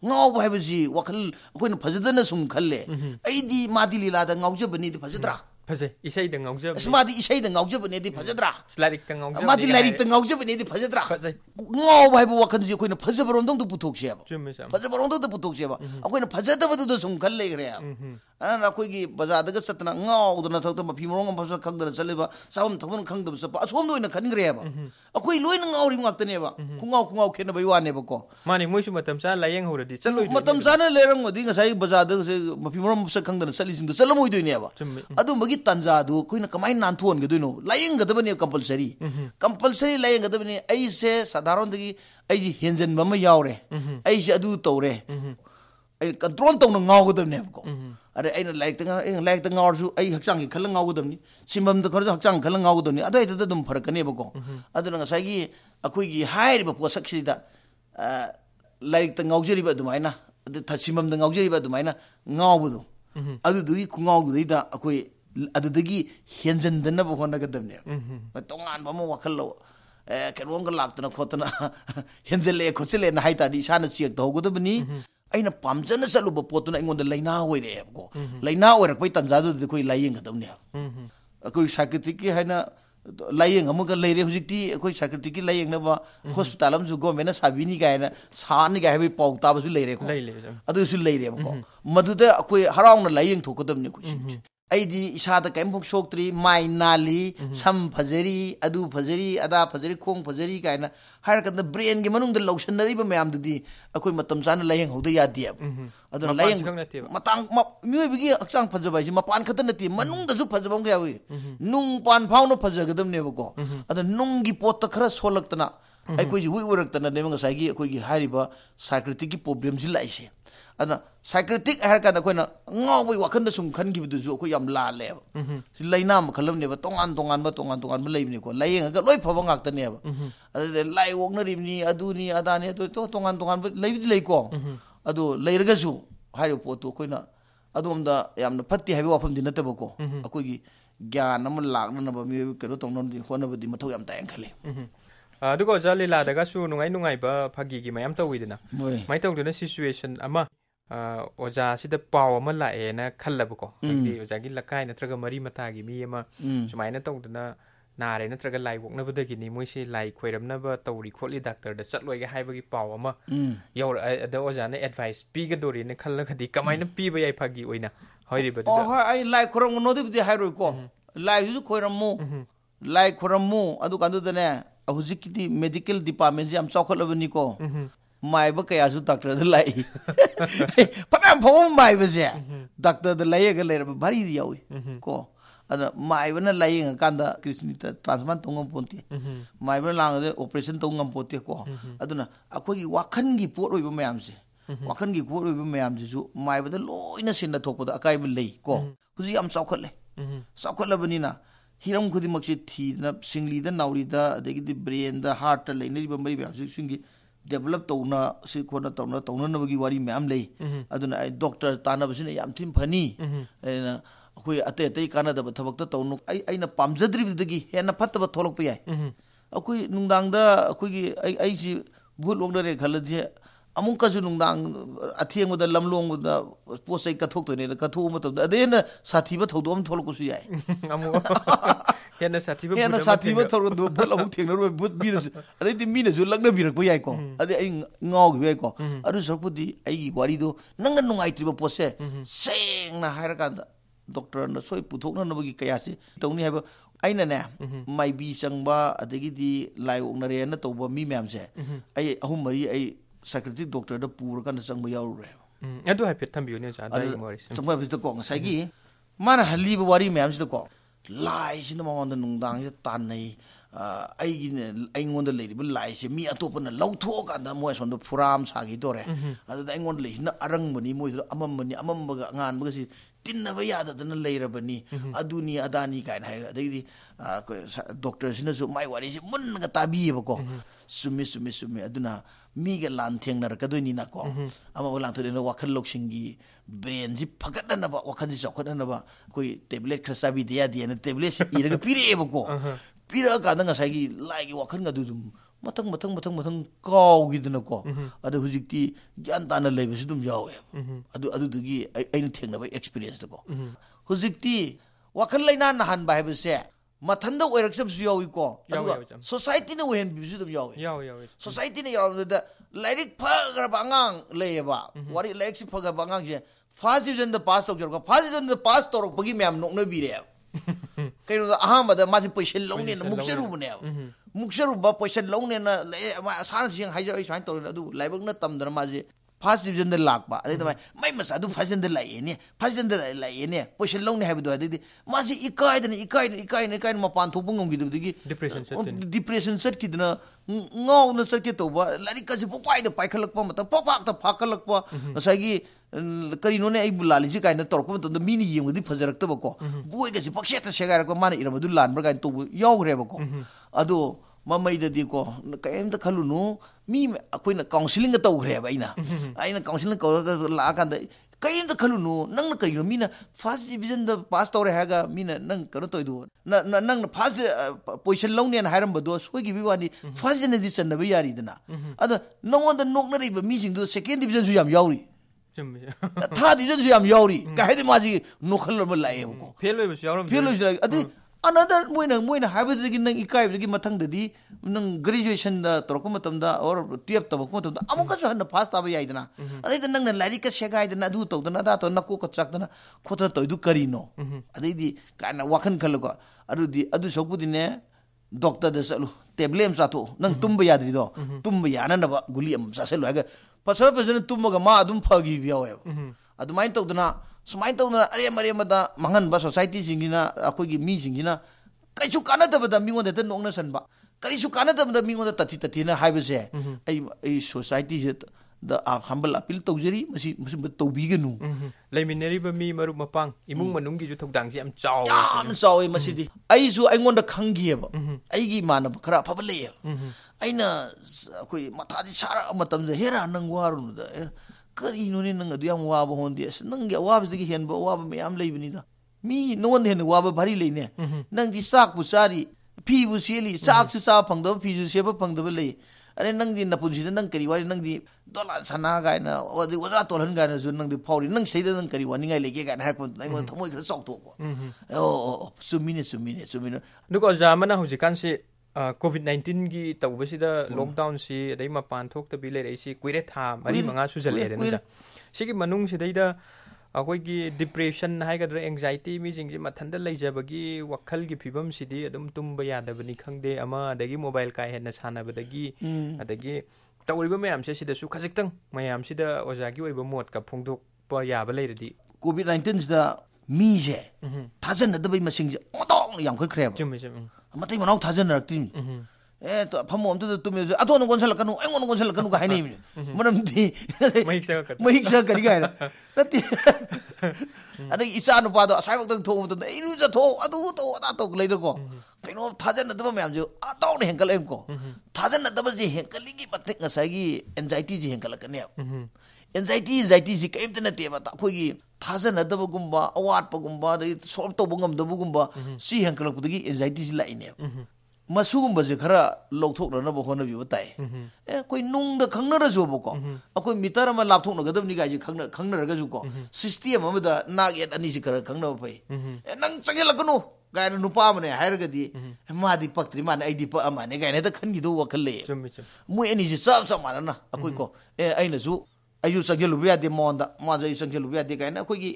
ngau ba ba ji wakal ko na phajda na sum khalle ai di ma di lila da ngau je ba ni di phajda फसे ꯏꯁꯩꯗ ꯉꯥꯎꯖꯕꯅꯤ ꯑꯁ ꯃꯥꯗꯤ ꯏꯁꯩꯗ ꯉꯥꯎꯖꯕꯅꯦꯗꯤ ꯐꯖꯗ꯭ꯔꯥ ꯑꯁ ꯂꯥꯏꯔꯤꯛꯇ ꯉꯥꯎꯖꯕꯅꯤ ꯃꯥꯗꯤ ꯂꯥꯏꯔꯤꯛꯇ ꯉꯥꯎꯖꯕꯅꯦꯗꯤ ꯐꯖꯗ꯭ꯔꯥ ꯐꯖꯩ ꯉꯥꯎꯕ ꯍꯥꯏꯕ ꯋꯥꯈꯜꯁꯤ ꯑꯩꯈꯣꯏꯅ ꯐꯖꯕꯔꯣꯝꯗꯪꯗ ꯄꯨꯊꯣꯛꯁꯦꯕ ꯐꯖꯕꯔꯣꯝꯗꯪꯗ ꯄꯨꯊꯣꯛꯁꯦꯕ ꯑꯩꯈꯣꯏꯅ ꯐꯖꯗꯕꯗꯨꯗ ꯁꯨꯝ ꯈꯜ ꯂꯩꯈ꯭ꯔꯦ ꯑꯗꯨꯅ ꯑꯩꯈꯣꯏꯒꯤ ꯕꯖꯥꯔꯗꯒ ꯆꯠꯇꯅ ꯉꯥꯎꯗꯅ ꯊꯛꯇ ꯃꯐꯤ ꯃꯔꯣꯡ ꯑꯃ ꯈꯪꯗꯅ ꯆꯠꯂꯤꯕ ꯆꯥꯐꯝ ꯊꯛꯐꯝ ꯈꯪꯗꯕ ꯆꯠꯄ ꯑꯁꯣꯝꯗ ꯑꯣꯏꯅ ꯈꯟꯈ꯭ꯔꯦꯕ ꯑꯩꯈꯣꯏ ꯂꯣꯏꯅ ꯉꯥꯎꯔꯤꯕ ꯉꯥꯛꯇꯅꯦꯕ ꯈꯨꯡꯒꯥꯎ ꯈꯨꯡꯒꯥꯎ ꯈꯦꯠꯅꯕꯩ ꯋꯥꯅꯦꯕꯀꯣ ꯃꯥꯅꯤ ꯃꯣꯏꯁꯨ ꯃꯇꯝ ꯆꯥꯅ ꯂꯥꯏꯌꯦꯡꯍꯧꯔꯗꯤ ꯆꯠꯂꯣꯏ ꯃꯇꯝ ꯆꯥꯅ ꯂꯩꯔꯝꯒꯗꯤ ꯉꯁꯥꯏ ꯕꯖꯥꯔꯗ ꯃꯐꯤ ꯃꯔꯣꯡ ꯃꯁꯛ ꯈꯪꯗꯅ ꯆꯠꯂꯤꯁꯤꯡꯗꯣ ꯆꯠꯂꯝꯃꯣꯏꯗꯣꯏꯅꯦꯕ ꯑꯗꯨꯝꯕꯒꯤ ꯑꯗꯨꯒꯤ ꯇꯥꯟꯖꯥꯗꯨ ꯑꯩꯈꯣꯏꯅ ꯀꯃꯥꯏꯅ ꯅꯥꯟꯊꯣꯛꯍꯟꯒꯗꯣꯏꯅꯣ ꯂꯥꯏꯌꯦꯡꯒꯗꯕꯅꯤ ꯀꯝꯄꯜꯁꯔꯤ ꯀꯝꯄꯜꯁꯔꯤ ꯂꯥꯏꯌꯦꯡꯒꯗꯕꯅꯤ ꯑꯩꯁꯦ ꯁꯥꯙꯥꯔꯣꯟꯗꯒꯤ ꯑꯩꯁꯦ ꯍꯦꯟꯖꯟꯕ ꯑꯃ ꯌꯥꯎꯔꯦ ꯑꯩꯁꯦ ꯑꯗꯨ ꯇꯧꯔꯦ ꯑꯩꯅ ꯀꯟꯇ꯭ꯔꯣꯜ ꯇꯧꯅ ꯉꯥꯎꯒꯗꯕꯅꯦꯕꯀꯣ ꯑꯗ ꯑꯩꯅ ꯂꯥꯏꯔꯤꯛꯇ ꯑꯩꯅ ꯂꯥꯏꯔꯤꯛꯇ ꯉꯥꯎꯔꯁꯨ ꯑꯩ ꯍꯛꯆꯥꯡꯒꯤ ꯈꯜꯂ ꯉꯥꯎꯒꯗꯕꯅꯤ ꯁꯤꯟꯐꯝꯗ ꯈꯔꯁꯨ ꯍꯛꯆꯥꯡ ꯈꯜꯂ ꯉꯥꯎꯒꯗꯕꯅꯤ ꯑꯗꯨꯋꯥꯏꯗꯨꯗ ꯑꯗꯨꯝ ꯐꯔꯛꯀꯅꯦꯕꯀꯣ ꯑꯗꯨꯅ ꯉꯁꯥꯏꯒꯤ ꯑꯩꯈꯣꯏꯒꯤ ꯍꯥꯏꯔꯤꯕ ꯄꯣꯠꯁꯛꯁꯤꯗ ꯂꯥꯏꯔꯤꯛꯇ ꯉꯥꯎꯖꯔꯤꯕ ꯑꯗꯨꯃꯥꯏꯅ ꯑꯗ ꯁꯤꯟꯐꯝꯗ ꯉꯥꯎꯖꯔꯤꯕ ꯑꯗꯨꯃꯥꯏꯅ ꯉꯥꯎꯕꯗꯣ ꯑꯗꯨꯗꯨꯒꯤ ꯈꯨꯉꯥꯎꯗꯨꯗꯩꯗ ꯑꯩꯈꯣꯏ ꯑꯗꯨꯗꯒꯤ ꯍꯦꯟꯖꯟꯗꯅꯕ ꯍꯣꯠꯅꯒꯗꯕꯅꯦ ꯇꯣꯉꯥꯟꯕ ꯑꯃ ꯋꯥꯈꯜ ꯂꯧ ꯀꯩꯅꯣꯝꯒ ꯂꯥꯛꯇꯅ ꯈꯣꯠꯇꯅ ꯍꯦꯟꯖꯜꯂꯛꯑꯦ ꯈꯣꯠꯆꯜꯂꯛꯑꯦꯅ ꯍꯥꯏ ꯇꯥꯔꯗꯤ ꯏꯁꯥꯅ ꯆꯦꯛ ꯇꯧꯍꯧꯒꯗꯕꯅꯤ ꯑꯩꯅ ꯄꯥꯝꯖꯅ ꯆꯠꯂꯨꯕ ꯄꯣꯠꯇꯨꯅ ꯑꯩꯉꯣꯟꯗ ꯂꯩꯅꯥ ꯑꯣꯏꯔꯛꯑꯦꯕꯀോ ꯂꯩꯅꯥ ꯑꯣꯏꯔꯛꯄꯩ ꯇꯥꯟꯖꯥꯗꯨꯗ ꯑꯩꯈꯣꯏ ꯂꯥꯏꯌꯦꯡꯒꯗꯕꯅꯦ ꯑꯩꯈꯣꯏ ꯁꯥꯏꯀꯦꯇ꯭ꯔꯤꯛꯀꯤ ꯍꯥꯏꯅ ꯂꯥꯏꯌꯦꯡ ꯑꯃꯒ ꯂꯩꯔꯦ ꯍꯧꯖꯤꯛꯇꯤ ꯑꯩꯈꯣꯏ ꯁꯥꯏꯀꯦꯇ꯭ꯔꯤꯛꯀꯤ ꯂꯥꯏꯌꯦꯡꯅꯕ ꯍꯣꯁꯄꯤꯇꯥꯜ ꯑꯃꯁꯨ ꯒꯣꯔꯃꯦꯟꯅ ꯁꯥꯕꯤꯅꯤ ꯀꯥꯏꯅ ꯁꯥꯅꯤ ꯀꯥꯏ ꯍꯥꯏꯕꯒꯤ ꯄꯥꯎ ꯇꯥꯕꯁꯨ ꯂꯩꯔꯦꯀꯣ ꯑꯗꯨꯁꯨ ꯂꯩꯔꯦꯕꯀꯣ ꯃꯗꯨꯗ ꯑꯩꯈꯣꯏ ꯍꯔꯥꯎꯅ ꯂꯥꯏꯌꯦꯡ ꯊꯣꯛꯀꯗꯕꯅꯤ ꯑꯩꯈꯣꯏ ꯑꯩꯗꯤ ꯏꯁꯥꯗ ꯀꯔꯤꯝꯐꯥꯎ ꯁꯣꯛꯇ꯭ꯔꯤ ꯃꯥꯏ ꯅꯥꯜꯂꯤ ꯁꯝ ꯐꯖꯔꯤ ꯑꯗꯨ ꯐꯖꯔꯤ ꯑꯗꯥ ꯐꯖꯔꯤ ꯈꯣꯡ ꯐꯖꯔꯤ ꯀꯥꯏꯅ ꯍꯥꯏꯔꯀꯥꯟꯗ ꯕ꯭ꯔꯦꯟꯒꯤ ꯃꯅꯨꯡꯗ ꯂꯧꯁꯤꯟꯅꯔꯤꯕ ꯃꯌꯥꯝꯗꯨꯗꯤ ꯑꯩꯈꯣꯏ ꯃꯇꯝ ꯆꯥꯅ ꯂꯥꯏꯌꯦꯡꯍꯧꯗ ꯌꯥꯗꯦꯕ ꯑꯗꯨꯅ ꯂꯥꯏꯌꯦꯡ ꯃꯇꯥꯡ ꯃꯤꯑꯣꯏꯕꯒꯤ ꯍꯛꯆꯥꯡ ꯐꯖꯕ ꯍꯥꯏꯁꯤ ꯃꯄꯥꯟ ꯈꯛꯇ ꯅꯠꯇꯦ ꯃꯅꯨꯡꯗꯁꯨ ꯐꯖꯕ ꯑꯃ ꯌꯥꯎꯏ ꯅꯨꯡ ꯄꯥꯟ ꯐꯥꯎꯅ ꯐꯖꯒꯗꯕꯅꯦꯕꯀꯣ ꯑꯗꯨꯅ ꯅꯨꯡꯒꯤ ꯄꯣꯠꯇ ꯈꯔ ꯁꯣꯜꯂꯛꯇꯅ ꯑꯩꯈꯣꯏꯁꯤ ꯍꯨꯏ ꯑꯣꯏꯔꯛꯇꯅꯅꯦꯕ ꯉꯁꯥꯏꯒꯤ ꯑꯩꯈꯣꯏꯒꯤ ꯍꯥꯏꯔꯤꯕ ꯁꯥꯏꯀ꯭ꯔꯤꯇꯤꯛꯀꯤ ꯄ꯭ꯔꯣꯕ꯭ꯂꯦꯝꯁꯤ ꯂꯥꯛꯏꯁꯦ 那，再具体而言的话，那我们挖坑的时候，坑给它做，做我们拉来。拉一拿我们可能认为，土安土安吧，土安土安吧，拉一尼块，拉一那个，拉一方便搞的尼呀。那拉一我们认为，那都尼，那都尼，那都尼，都土安土安吧，拉一就拉一空。那都拉一人家说，还有朋友，做那，那我们那反正还有我们单位的包工，那可以，家我们拉，我们那边可能土安，可能那边没得什么，我们打眼开的。啊，这个家里拉的，刚才说，弄个弄个吧，怕给你，我们单位的呢。我们单位那 situation，啊嘛。ꯑꯣꯖꯥꯁꯤꯗ ꯄꯥꯎ ꯑꯃ ꯂꯥꯛꯑꯦꯅ ꯈꯜꯂꯕꯀꯣ ꯍꯥꯏꯕꯗꯤ ꯑꯣꯖꯥꯒꯤ ꯂꯩꯀꯥꯏ ꯅꯠꯇ꯭ꯔꯒ ꯃꯔꯤ ꯃꯇꯥꯒꯤ ꯃꯤ ꯑꯃ ꯁꯨꯃꯥꯏꯅ ꯇꯧꯗꯅ ꯅꯥꯔꯦ ꯅꯠꯇ꯭ꯔꯒ ꯂꯥꯏ ꯑꯣꯛꯅꯕꯗꯒꯤꯅꯤ ꯃꯣꯏꯁꯦ ꯂꯥꯏ ꯈꯣꯏꯔꯝꯅꯕ ꯇꯧꯔꯤ ꯈꯣꯠꯂꯤ ꯗꯥꯛꯇꯔꯗ ꯆꯠꯂꯣꯏꯒ ꯍꯥꯏꯕꯒꯤ ꯄꯥꯎ ꯑꯃ ꯌꯧꯔꯛꯑꯦ ꯑꯗ ꯑꯣꯖꯥꯅ ꯑꯦꯗꯚꯥꯏꯁ ꯄꯤꯒꯗꯣꯔꯤꯅ ꯈꯜꯂꯒꯗꯤ ꯀꯃꯥꯏꯅ ꯄꯤꯕ ꯌꯥꯏ ꯐꯥꯒꯤ ꯑꯣꯏꯅ ꯍꯥꯏꯔꯤꯕꯗꯨ ꯑꯣ ꯍꯣꯏ ꯑꯩ ꯂꯥꯏ ꯈꯣꯏꯔꯝꯒꯅꯣ ꯑꯗꯨꯕꯨꯗꯤ ꯍꯥꯏꯔꯣꯏꯀꯣ ꯂꯥꯏꯁꯨ ꯈꯣꯏꯔꯝꯃꯨ ꯂꯥꯏ ꯈꯣꯏꯔꯝꯃꯨ ꯑꯗꯨꯀꯥꯟꯗꯨꯗꯅꯦ ꯍꯧꯖꯤꯛꯀꯤꯗꯤ ꯃꯦꯗꯤꯀꯦꯜ ꯗꯤꯄꯥꯔꯠꯃꯦꯟꯁꯦ ꯌꯥꯝ ꯆꯥꯎꯈꯠꯂꯕꯅꯤꯀꯣ माइब कयासु डॉक्टर लाई फटाम फव माइबसे डॉक्टर लायग लेर भारी याउ को अदर माइबना लायग कांद क्रिस्टिनिता ट्रांसप्लांट तोंग पोंते हम्म। माइबना लांग ऑपरेशन तोंग पोंते को हम्म। अदुना अखोगी वाखन गी पोट होइबो मयाम से वाखन गी पोट होइबो हिरम खुदि मक्सि थी सिंगली द नाउरी द अदगी द ꯗꯦꯕꯂꯞ ꯇꯧꯅ ꯁꯤ ꯈꯣꯠꯅ ꯇꯧꯅ ꯇꯧꯅꯅꯕꯒꯤ ꯋꯥꯔꯤ ꯃꯌꯥꯝ ꯂꯩ ꯑꯗꯨꯅ ꯑꯩ ꯗꯣꯛꯇꯔ ꯇꯥꯟꯅꯕꯁꯤꯅ ꯌꯥꯝ ꯊꯤꯅ ꯐꯅꯤ ꯑꯗꯨꯅ ꯑꯩꯈꯣꯏ ꯑꯇꯩ ꯑꯇꯩ ꯀꯥꯟꯅꯗꯕ ꯊꯕꯛꯇ ꯇꯧꯅꯨ ꯑꯩ ꯑꯩꯅ ꯄꯥꯝꯖꯗ꯭ꯔꯤꯕꯗꯒꯤ ꯍꯦꯟꯅ ꯐꯠꯇꯕ ꯊꯣꯛꯂꯛꯄ ꯌꯥꯏ ꯑꯩꯈꯣꯏ ꯅꯨꯡꯗꯥꯡꯗ ꯑꯩꯈꯣꯏꯒꯤ ꯑꯩ ꯑꯩꯁꯤ ꯚꯨꯠ ꯂꯣꯡꯅꯔꯦ ꯈꯜꯂꯁꯦ ꯑꯃꯨꯛꯀꯁꯨ ꯅꯨꯡꯗꯥꯡ ꯑꯊꯦꯡꯕꯗ ꯂꯝꯂꯣꯡꯕꯗ ꯄꯣꯠ ꯆꯩ ꯀꯠꯊꯣꯛꯇꯣꯏꯅꯦꯅ ꯀꯠꯊꯣꯛꯄ ꯃꯇꯝꯗ ꯑꯗꯩ ꯍꯦꯟꯅ ꯁꯥꯊꯤꯕ ꯊꯧꯗꯣꯛ ꯑꯃ ꯊꯣꯛꯂꯛꯄꯁꯨ ꯌꯥꯏ ꯍꯦꯟꯅ ꯁꯥꯊꯤꯕ ꯍꯦꯟꯅ ꯁꯥꯊꯤꯕ ꯊꯧꯔꯝꯗꯨ ꯚꯨꯠ ꯑꯃꯨꯛ ꯊꯦꯡꯅꯔꯨꯕ ꯚꯨꯠ ꯃꯤꯅꯁꯨ ꯑꯗꯩꯗꯤ ꯃꯤꯅꯁꯨ ꯂꯛꯅꯕꯤꯔꯛꯄ ꯌꯥꯏꯀꯣ ꯑꯗꯩ ꯑꯩ ꯉꯥꯎꯈꯤꯕ ꯌꯥꯏꯀꯣ ꯑꯗꯨ ꯁꯔꯨꯛꯄꯨꯗꯤ ꯑꯩꯒꯤ ꯋꯥꯔꯤꯗꯣ ꯅꯪꯅ ꯅꯨꯡꯉꯥꯏꯇ꯭ꯔꯤꯕ ꯄꯣꯠꯁꯦ ꯁꯦꯡꯅ ꯍꯥꯏꯔꯀꯥꯟꯗ ꯗꯣꯛꯇꯔꯅ ꯁꯣꯏ ꯄꯨꯊꯣꯛꯅꯅꯕꯒꯤ ꯀꯌꯥꯁꯤ ꯇꯧꯅꯤ ꯍꯥꯏꯕ ꯑꯩꯅꯅꯦ ꯃꯥꯏꯕꯤ ꯆꯪꯕ ꯑꯗꯒꯤꯗꯤ ꯂꯥꯏ ꯑꯣꯛꯅꯔꯦꯅ ꯇꯧꯕ ꯃꯤ ꯃꯌꯥꯝꯁꯦ ꯑꯩ ꯑꯍꯨꯝ ꯃꯔꯤ ꯑꯩ ꯁꯥꯏꯀ꯭ꯔꯦꯇꯤꯛ ꯗꯣꯛꯇꯔꯗ ꯄꯨꯔꯀꯥꯟꯗ ꯆꯪꯕ ꯌꯥꯎꯔꯨꯔꯦ ꯑꯗꯨ ꯍꯥꯏꯐꯦꯠ ꯊꯝꯕꯤꯌꯨꯅꯦ ꯑꯣꯖꯥ ꯆꯪꯕ ꯍꯥꯏꯕꯁꯤꯗꯀꯣ ꯉꯁꯥꯏꯒꯤ ꯃꯥꯅ ꯍꯜꯂꯤꯕ ꯋꯥꯔꯤ ꯃꯌꯥꯝꯁꯤꯗꯀꯣ ꯂꯥꯏꯁꯤꯅ ꯃꯉꯣꯟꯗ ꯅꯨꯡꯗꯥꯡꯁꯤꯗ ꯇꯥꯟꯅꯩ ꯑꯩꯒꯤꯅꯦ ꯑꯩꯉꯣꯟꯗ ꯂꯩꯔꯤꯕ ꯂꯥꯏꯁꯦ ꯃꯤ ꯑꯇꯣꯞꯄꯅ ꯂꯧꯊꯣꯛꯑꯀꯥꯟꯗ ꯃꯣꯏ ꯑꯁꯣꯝꯗ ꯐꯨꯔꯥꯝ ꯁꯥꯈꯤꯗꯣꯔꯦ ꯑꯗꯨꯗ ꯑꯩꯉꯣꯟꯗ ꯂꯩꯁꯤꯅ ꯑꯔꯪꯕꯅꯤ ꯃꯣꯏꯗꯨꯗ ꯑꯃꯝꯕꯅꯤ ꯑꯃꯝꯕꯒ ꯑꯉꯥꯟꯕꯒꯁꯤ ति यदन नि अनि अदा नि कि दोटरसम् मलाई मुन ताभिएन मेन निनाको लोदिने वाखन ब्रेस फगट वाखनस टेब्लेटर चाहिँ यदेन टेब्लेट पिरेबो पिर कानस वाखनगद ꯃꯊꯪ ꯃꯊꯪ ꯃꯊꯪ ꯃꯊꯪ ꯀꯥꯎꯈꯤꯗꯅꯀꯣ ꯑꯗ ꯍꯧꯖꯤꯛꯇꯤ ꯒ꯭ꯌꯥꯟ ꯇꯥꯅ ꯂꯩꯕꯁꯨ ꯑꯗꯨꯝ ꯌꯥꯎꯋꯦꯕ ꯑꯗꯨ ꯑꯗꯨꯗꯨꯒꯤ ꯑꯩꯅ ꯊꯦꯡꯅꯕ ꯑꯦꯛꯁꯄꯤꯔꯤꯌꯦꯟꯁꯇꯀꯣ ꯍꯧꯖꯤꯛꯇꯤ ꯋꯥꯈꯜ ꯂꯩꯅꯥ ꯅꯥꯍꯟꯕ ꯍꯥꯏꯕꯁꯦ ꯃꯊꯟꯗ ꯑꯣꯏꯔꯛꯆꯕꯁꯨ ꯌꯥꯎꯏꯀꯣ ꯑꯗꯨꯒ ꯁꯣꯁꯥꯏꯇꯤꯅ ꯑꯣꯏꯍꯟꯕꯤꯕꯁꯨ ꯑꯗꯨꯝ ꯌꯥꯎꯋꯦ ꯁꯣꯁꯥꯏꯇꯤꯅ ꯌꯥꯎꯔꯝꯗꯨꯗ ꯂꯥꯏꯔꯤꯛ ꯐꯈ꯭ꯔꯕ ꯑꯉꯥꯡ ꯂꯩꯌꯦꯕ ꯋꯥꯔꯤ ꯂꯥꯏꯔꯤꯛꯁꯤ ꯐꯈ꯭ꯔꯕ ꯑꯉꯥꯡꯁꯦ ꯐꯥꯔꯁ ꯗꯤꯕꯤꯖꯟꯗ ꯄꯥꯁ ꯇꯧꯖꯔꯛꯄ ꯐꯥꯔꯁ ꯗꯤꯕꯤꯖꯟꯗ ꯄꯥꯁ ꯇꯧꯔꯛꯄꯒꯤ ꯃꯌꯥꯝ ꯅꯣꯛꯅꯕꯤꯔꯦꯕ ꯀꯩꯅꯣꯗ ꯑꯍꯥꯟꯕꯗ ꯃꯥꯁꯦ ꯄꯩꯁꯜ ꯂꯧꯅꯦꯅ ꯃꯨꯛꯆꯔꯨꯕꯅꯦꯕ मुक्ुब पैसा ल्याङ हजुर अब लैपर मासे फार्स डिजन लै त भाइ मै मचा फाजन त ल फाजन ल पोसिति मासन मपान डिप्रेसन चाहिँ गाउन चाके तपािक पोपाइ पै पसै करिो लाल्प मेङ्तवकको बोगे पक्सेत सेग्प मारम्बद ल्याउरेबको अब को मी ममैदेखुन मैन काउन्सिङ तौग्रेबन्स लुन नै मन फर्स्ट डिजन पास तर मैदो नार्स्ट पोजिसन ल्यान हैरम्वादी फर्स्ट डिजन दिन यरीदन अन्त नै म सेकेन्ड डिभिजनस डिजनसिमा नोखलब ल फेरि ꯑꯅꯗꯔ ꯃꯣꯏꯅ ꯃꯣꯏꯅ ꯍꯥꯏꯕꯗꯨꯗꯒꯤ ꯅꯪ ꯏꯀꯥꯏꯕꯗꯒꯤ ꯃꯊꯪꯗꯗꯤ ꯅꯪ ꯒ꯭ꯔꯦꯖꯨꯑꯦꯁꯟꯗ ꯇꯧꯔꯛꯄ ꯃꯇꯝꯗ ꯑꯣꯔ ꯇꯨꯌꯦꯞ ꯇꯧꯔꯛꯄ ꯃꯇꯝꯗ ꯑꯃꯨꯛꯀꯁꯨ ꯍꯟꯅ ꯐꯥꯁ ꯇꯥꯕ ꯌꯥꯏꯗꯅ ꯑꯗꯩꯗ ꯅꯪꯅ ꯂꯥꯏꯔꯤꯛꯀ ꯁꯦꯒꯥꯏꯗꯅ ꯑꯗꯨ ꯇꯧꯗꯅ ꯑꯗꯥ ꯇꯧꯗꯅ ꯅꯀꯣꯛꯀ ꯆꯥꯛꯇꯅ ꯈꯣꯠꯇꯅ ꯇꯧꯔꯤꯗꯨ ꯀꯔꯤꯅꯣ ꯑꯗꯩꯗꯤ ꯀꯥꯏꯅ ꯋꯥꯈꯟ ꯈꯜꯂꯨꯀꯣ ꯑꯗꯨꯗꯤ ꯑꯗꯨ ꯁꯔꯨꯛꯄꯨꯗꯤꯅꯦ ꯗꯣꯛꯇꯔꯗ ꯆꯠꯂꯨ ꯇꯦꯕ꯭ꯂꯦꯠ ꯑꯃ ꯆꯥꯊꯣꯛꯎ ꯅꯪ ꯇꯨꯝꯕ ꯌꯥꯗ꯭ꯔꯤꯗꯣ ꯇꯨꯝꯕ ꯌꯥꯅꯅꯕ ꯒꯨꯂꯤ ꯑꯃ ꯆꯥꯁꯤꯜꯂꯨ ꯍꯥꯏꯔꯒ ꯐꯖ ꯐꯖꯅ ꯇꯨꯝꯃꯒ ꯃꯥ ꯑꯗꯨꯝ ꯐꯈꯤꯕ ꯌꯥꯎꯋꯦꯕ ꯀꯔꯤꯁꯨ ꯀꯥꯟꯅꯗꯕꯗ ꯃꯤꯉꯣꯟꯗ ꯇꯇꯤ ꯇꯇꯤꯅ ꯍꯥꯏꯕꯁꯦ ꯑꯩ ꯑꯩ ꯁꯣꯁꯥꯏꯇꯤꯁꯤꯗ ꯍꯝꯕꯜ ꯑꯄꯤꯜ ꯇꯧꯖꯔꯤ ꯃꯁꯤ ꯃꯁꯤꯃꯨꯛ ꯇꯧꯕꯤꯒꯅꯨ ꯂꯩꯃꯤꯟꯅꯔꯤꯕ ꯃꯤ ꯃꯔꯨꯞ ꯃꯄꯥꯡ ꯏꯃꯨꯡ ꯃꯅꯨꯡꯒꯤꯁꯨ ꯊꯧꯗꯥꯡꯁꯤ ꯌꯥꯝ ꯆꯥꯎꯋꯤ ꯌꯥꯝ ꯆꯥꯎꯋꯤ ꯃꯁꯤꯗꯤ ꯑꯩꯁꯨ ꯑꯩꯉꯣꯟꯗ ꯈꯪꯒꯤꯌꯦꯕ ꯑꯩꯒꯤ ꯏꯃꯥꯟꯅꯕ ꯈꯔ ꯑꯐꯕ ꯂꯩꯌꯦꯕ ꯑꯩꯅ ꯑꯩꯈꯣꯏ ꯃꯊꯥꯗꯤ ꯁꯥꯔꯛꯑ ꯃꯇꯝꯗ ꯍꯦꯔꯥ ꯅꯪ ꯋꯥꯔꯨꯅꯨꯗ ꯀꯔꯤꯅꯣꯅꯦ ꯅꯪ ꯑꯗꯨ ꯌꯥꯝ ꯋꯥꯕ ꯍꯣꯟꯗꯦ ꯑꯁ ꯅꯪꯒꯤ ꯑꯋꯥꯕꯁꯤꯗꯒꯤ ꯍꯦꯟꯕ ꯑꯋꯥꯕ ꯃꯌꯥꯝ ꯂꯩꯕꯅꯤꯗ ꯃꯤ ꯅꯉꯣꯟꯗ ꯍꯦꯟꯅ ꯋꯥꯕ ꯚꯥꯔꯤ ꯂꯩꯅꯦ ꯅꯪꯗꯤ ꯆꯥꯛꯄꯨ ꯆꯥꯔꯤ ꯐꯤꯕꯨ ꯁꯦꯠꯂꯤ ꯆꯥꯛꯁꯨ ꯆꯥꯕ ꯐꯪꯗꯕ ꯐꯤꯁꯨ ꯁꯦꯠꯄ ꯐꯪꯗꯕ ꯂꯩ अरे नंग नपुन से नंग करी वारी नंग दोला सना गायना ओदि ओजा तोलन गायना जो नंग फाउरी नंग सही नंग करी वानी गाय लेके गायना को नंग थमोय खर सॉक तो ओ सुमिने सुमिने सुमिने नुको जामना ꯀꯣꯚꯤꯗ ꯅꯥꯏꯟꯇꯤꯟꯒꯤ ꯇꯧꯕꯁꯤꯗ ꯂꯣꯛꯗꯥꯎꯟꯁꯤ ꯑꯗꯩ ꯃꯄꯥꯟ ꯊꯣꯛꯇꯕꯤ ꯂꯩꯔꯛꯏꯁꯤ ꯀꯨꯏꯔꯦ ꯊꯥ ꯃꯔꯤ ꯃꯉꯥ ꯁꯨꯖꯜꯂꯛꯑꯦꯗꯅ ꯁꯤꯒꯤ ꯃꯅꯨꯡꯁꯤꯗꯩꯗ ꯑꯩꯈꯣꯏꯒꯤ ꯗꯤꯄ꯭ꯔꯦꯁꯟ ꯍꯥꯏꯒꯗ꯭ꯔꯥ ꯑꯦꯡꯖꯥꯏꯇꯤ ꯃꯤꯁꯤꯡꯁꯤ ꯃꯊꯟꯇ ꯂꯩꯖꯕꯒꯤ ꯋꯥꯈꯜꯒꯤ ꯐꯤꯕꯝꯁꯤꯗꯤ ꯑꯗꯨꯝ ꯇꯨꯝꯕ ꯌꯥꯗꯕꯅꯤ ꯈꯪꯗꯦ ꯑꯃ ꯑꯗꯒꯤ ꯃꯣꯕꯥꯏꯜ ꯀꯥ ꯍꯦꯟꯅ ꯁꯥꯟꯅꯕꯗꯒꯤ ꯑꯗꯒꯤ ꯇꯧꯔꯤꯕ ꯃꯌꯥꯝꯁꯦ ꯁꯤꯗꯁꯨ ꯈꯖꯤꯛꯇꯪ ꯃꯌꯥꯝꯁꯤꯗ ꯑꯣꯖꯥꯒꯤ ꯑꯣꯏꯕ ꯃꯣꯠꯀ ꯐꯣꯡꯗꯣꯛꯄ ꯌꯥꯕ ꯂꯩꯔꯗꯤ ꯀꯣꯚꯤꯗ ꯅꯥꯏꯟꯇꯤꯟꯁꯤꯗ ꯃꯤꯁꯦ ꯊꯥꯖꯅꯗꯕꯩ ꯃꯁꯤꯡꯁꯦ ꯃꯇꯣꯡ ꯌꯥꯝꯈꯠꯈ꯭ꯔꯦꯕ ꯆꯨꯝꯃꯤ ꯆꯨꯝꯃꯤ ꯃꯇꯩ ꯃꯅꯥꯎ ꯊꯥꯖꯅꯔꯛꯇ꯭ꯔꯤꯕꯅꯤ ꯑꯦ ꯇꯣ ꯐꯝꯃꯣ ꯑꯝꯇꯗ ꯇꯨꯝꯃꯦ ꯑꯗꯣꯅ ꯀꯣꯟꯁꯜꯂꯛꯀꯅꯨ ꯑꯩꯉꯣꯟꯗ ꯀꯣꯟꯁꯜꯂꯛꯀꯅꯨꯒ ꯍꯥꯏꯅꯩꯕꯅꯤ ꯃꯔꯝꯗꯤ ꯃꯍꯤꯛ ꯁꯛꯀꯅꯤ ꯀꯥꯏꯅ ꯅꯠꯇꯦ ꯑꯗꯒꯤ ꯏꯆꯥ ꯅꯨꯄꯥꯗꯣ ꯑꯁ꯭ꯋꯥꯏꯐꯥꯎꯇꯪ ꯊꯣꯛꯄ ꯃꯇꯝꯗ ꯑꯩ ꯏꯔꯨꯖꯊꯣꯛ ꯑꯗꯨ ꯇꯧ ꯑꯗꯥ ꯇꯧ ꯂꯩꯗ꯭ꯔꯀꯣ ꯀꯩꯅꯣ ꯊꯥꯖꯅꯗꯕ ꯃꯌꯥꯝꯁꯦ ꯑꯗꯥꯎꯅ ꯍꯦꯟꯀꯠꯂꯦꯕꯀꯣ ꯊꯥꯖꯅꯗꯕꯁꯦ ꯍꯦꯟꯀꯠꯂꯤꯒꯤ ꯃꯇꯤꯛ ꯉꯁꯥꯏꯒꯤ ꯑꯦꯟꯖꯥꯏꯇꯤꯁꯦ ꯍꯦꯟꯀꯠꯂꯛꯀꯅꯦꯕ ꯑꯦꯟꯖꯥꯏꯇꯤ ꯑꯦꯟꯖꯥꯏꯇꯤꯁꯤ ꯀꯩꯝꯇ ꯅꯠꯇꯦꯕ ꯑꯩꯈꯣꯏꯒꯤ ꯊꯥꯖꯅꯗꯕꯒꯨꯝꯕ ꯑꯋꯥꯠꯄꯒꯨꯝꯕ ꯑꯗꯒꯤ ꯁꯣꯜꯕ ꯇꯧꯕ ꯉꯝꯗꯕꯒꯨꯝꯕ ꯁꯤ ꯍꯦꯟꯀꯠꯂꯛꯄꯗꯒꯤ ꯑꯦꯟꯖꯥꯏꯇꯤꯁꯤ ꯂꯥꯛꯏꯅꯦꯕ ꯃꯁꯨꯒꯨꯝꯕꯁꯦ ꯈꯔ ꯂꯧꯊꯣꯛꯅꯅꯕ ꯍꯣꯠꯅꯕꯤꯕ ꯇꯥꯏ ꯑꯦ ꯑꯩꯈꯣꯏ ꯅꯨꯡꯗ ꯈꯪꯅꯔꯁꯨꯕꯀꯣ ꯑꯩꯈꯣꯏ ꯃꯤꯇꯔ ꯑꯃ ꯂꯥꯞꯊꯣꯛꯅꯒꯗꯕꯅꯤ ꯀꯥꯏꯁꯦ ꯈꯪꯅꯔꯒꯁꯨꯀꯣ ꯁꯤꯁꯇꯦꯝ ꯑꯃꯗ ꯅꯥꯛ ꯌꯦꯠ ꯑꯅꯤꯁꯤ ꯈꯔ ꯈꯪꯅꯕ ꯐꯩ ꯑꯦ ꯅꯪ ꯆꯪꯁꯤꯜꯂꯛꯀꯅꯨ ꯀꯥꯏꯅ ꯅꯨꯄꯥ ꯑꯃꯅꯦ ꯍꯥꯏꯔꯒꯗꯤ ꯃꯥꯗꯤ ꯄꯛꯇ꯭ꯔꯤ ꯃꯥꯅ ꯑꯩꯗꯤ ꯄꯛꯑ ꯃꯥꯅꯦ ꯀꯥꯏꯅ ꯍꯦꯛꯇ ꯈꯟꯈꯤꯗꯧ ꯋꯥꯈꯜ ꯂꯩꯌꯦ ꯃꯣꯏ ꯑꯅꯤꯁꯤ ꯆꯞ ꯆꯞ ꯃꯥꯟꯅꯅ ꯑꯩꯈꯣꯏꯀꯣ ꯑꯦ ꯑꯩꯅꯁꯨ ayu sangje lubya de mon da ma ayu sangje lubya de kai na khoi gi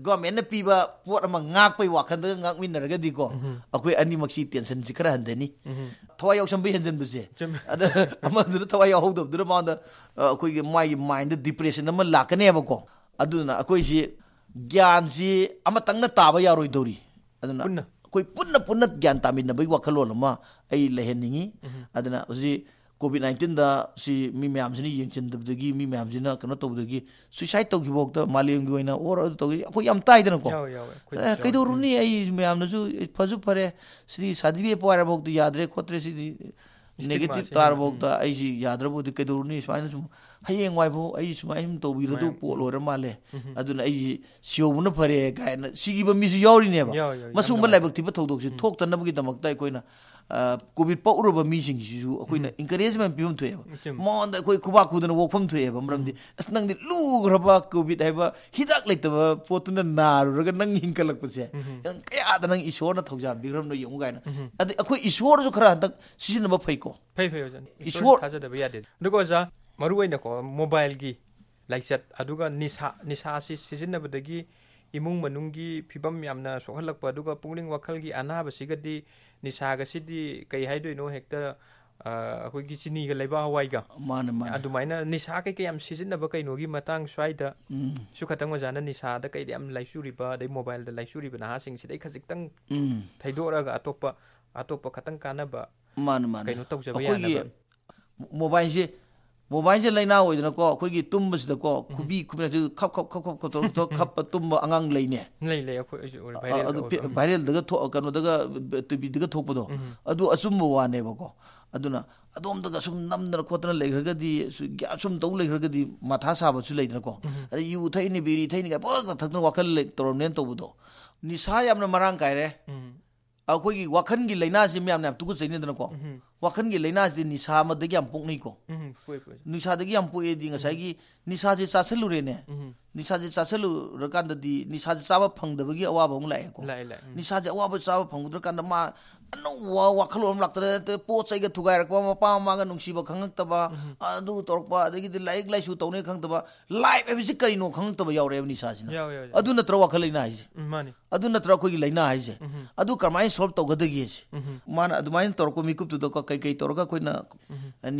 government na piba pot ama ngak pai wa khan da ngak win na ga di ko mm-hmm. akoi ani mak si tension si kra han de ni mm-hmm. thwa yau sam bi hen jen bu se ada ama du thwa yau hou do du ma da akoi gi mai mind depression na ma la ka ne ba ko adu na akoi si gyan si ama tang na ta ba ya roi dori adu na akoi punna punna gyan ta min na bai wa khalon ma ai lehen ni mm-hmm. adana ji COVID ꯅꯥꯏꯟꯇꯤꯟꯗ ꯁꯤ ꯃꯤ ꯃꯌꯥꯝꯁꯤꯅ ꯌꯦꯡꯁꯤꯟꯗꯕꯗꯒꯤ ꯃꯤ ꯃꯌꯥꯝꯁꯤꯅ ꯀꯩꯅꯣ ꯇꯧꯕꯗꯒꯤ suicide ꯇꯧꯈꯤꯕꯐꯥꯎꯗ ꯃꯥꯂꯦꯝꯒꯤ ꯑꯣꯏꯅ ꯑꯣꯔ ꯑꯗꯨ ꯇꯧꯈꯤ ꯑꯩꯈꯣꯏ ꯌꯥꯝ ꯇꯥꯏꯗꯅꯀꯣ ꯀꯩꯗꯧꯔꯨꯅꯤ ꯑꯩ ꯃꯌꯥꯝꯅꯁꯨ ꯐꯁꯨ ꯐꯔꯦ ꯁꯤꯗꯤ ꯁꯥꯔꯇꯤꯐꯤꯀꯦꯠ ꯄꯥꯏꯔꯐꯥꯎꯗ ꯌꯥꯗ꯭ꯔꯦ ꯈꯣꯠꯇ꯭ꯔꯦ ꯁꯤꯗꯤ ꯅꯦꯒꯦꯇꯤꯕ ꯇꯥꯔꯐꯥꯎꯗ ꯑꯩꯁꯤ ꯌꯥꯗ꯭ꯔꯕꯨꯗꯤ ꯀꯩꯗꯧꯔꯨꯅꯤ ꯁꯨꯃꯥꯏꯅ ꯁꯨꯝ ꯍꯌꯦꯡꯋꯥꯏꯐꯥꯎ ꯑꯩ ꯁꯨꯃꯥꯏꯅ ꯁꯨꯝ ꯇꯧꯕꯤꯔꯗꯧ ꯄꯣꯠ ꯑꯣꯏꯔ ꯃꯥꯜꯂꯦ ꯑꯗꯨꯅ ꯑꯩꯁꯤ ꯁꯤꯍꯧꯕꯅ ꯐꯔꯦ ꯀꯥꯏꯅ ꯁꯤꯈꯤꯕ ꯃꯤꯁꯨ ꯌꯥꯎꯔꯤꯅꯦꯕ ꯃꯁꯨꯝꯕ ꯂꯥꯏꯕꯛ ꯊꯤꯕ ꯊꯧꯗꯣꯛꯁꯤ ꯊꯣꯛꯇꯅꯕꯒꯤꯗꯃꯛꯇ ꯑꯩꯈꯣꯏꯅ covid pa urba mi sing ji su akoi na encouragement pibam thue ba mon da koi kuba kudana wokpham thue ba mram di asnang di lu graba covid hai ba hidak lek ta ba potuna na ru ga nang hing kalak puse yang kya da nang isor na thokja bigram no yong ga na ad akoi isor ju khara tak sisin ba phai ko phai phai jan isor thaja da ba ya de ko ja maru wai na ko mobile gi लाइचत अदुगा निसा निसा सि सिजिनबदगी इमुंग मनुंगी फिबम यामना सोखलक पदुगा पुंगलिंग वखलगी अनाबसिगदी နေစာကစစ်ဒီကိဟိုင်ဒွေနိုဟက်တာအာအခုကြီးချင်းနီကလေးပါဟဝိုင်ကမာနမာအဒူမိုင်းနနိစာကေကေအမ်စီစစ်နဘကေနိုဂီမတန်းဆွိုက်တာဆုခတငဝဇာနနိစာဒကေဒီအမ်လိုက်ရှူရီပါဒိမိုဘိုင်းဒလိုက်ရှူရီပါနာဟာစင်စစ်ဒိခစစ်တန်းထိုင်ဒိုရာကအတောပအတောပခတန်းကာနဘမာနမာကေနိုတောက်ဇဘယာနဘမိုဘိုင်းဂျီ 모바일제 레이나 오이드나고 거기 뜸버시다고 구비 구비나 저 컵컵컵컵 또 컵, 뜸버 안강 레이네 레이레 우리 바이렐 아도 바이렐 다가 토 까노 다가 뜨비 다가 토보도 아도 아숨 모와네 보고 아도나 아돔 다가 숨 남나 코트나 레이 그러가디 야숨 도울 레이 그러가디 마타 사바스 레이드나고 아니 유 타이니 비리 타이니가 뭐 탁든 와칼 레이 토롬넨 토보도 니사 야므나 마랑 가이레 ꯑꯩꯈꯣꯏꯒꯤ ꯋꯥꯈꯟꯒꯤ ꯂꯥꯏꯅꯥꯁꯤ ꯃꯌꯥꯝꯅ ꯌꯥꯝ ꯇꯨꯀꯠꯆꯩꯅꯤꯗꯅꯀꯣ ꯋꯥꯈꯟꯒꯤ ꯂꯥꯏꯅꯥꯁꯤ ꯅꯤꯁꯥꯃꯗꯒꯤ ꯌꯥꯝ ꯄꯣꯛꯅꯩꯀꯣ ꯅꯤꯁꯥꯗꯒꯤ ꯌꯥꯝ ꯄꯣꯛꯑꯦꯗꯤ ꯉꯁꯥꯏꯒꯤ ꯅꯤꯁꯥꯁꯦ ꯆꯥꯁꯤꯜꯂꯨꯔꯦꯅꯦ ꯅꯤꯁꯥꯁꯦ ꯆꯥꯁꯤꯜꯂꯨꯔꯀꯥꯟꯗꯗꯤ ꯅꯤꯁꯥꯁꯦ ꯆꯥꯕ ꯐꯪꯗꯕꯒꯤ ꯑꯋꯥꯕ ꯑꯃꯨꯛ ꯂꯥꯛꯑꯦꯀꯣ ꯅꯤꯁꯥꯁꯦ ꯑꯋꯥꯕ ꯆꯥꯕ ꯐꯪꯗ꯭ꯔꯀꯥꯟꯗ ꯃꯥ अनौवा वाखल अम लाते पोट चैग थुगाइरप मपा ममाग नुसीब खब अदु तौरप अदगी लाइक लाइसु तौने खब लाइफ हेबसी करिनो खब यावरेब निसासिन अदु नत्र वाखल लिना हाइजे माने अदु नत्र कोई लिना हाइजे अदु करमाय सोल्व तौगदगी हेसे मान अदुमाइन तौरप मिकुप तु दक कै कै तौरक कोइना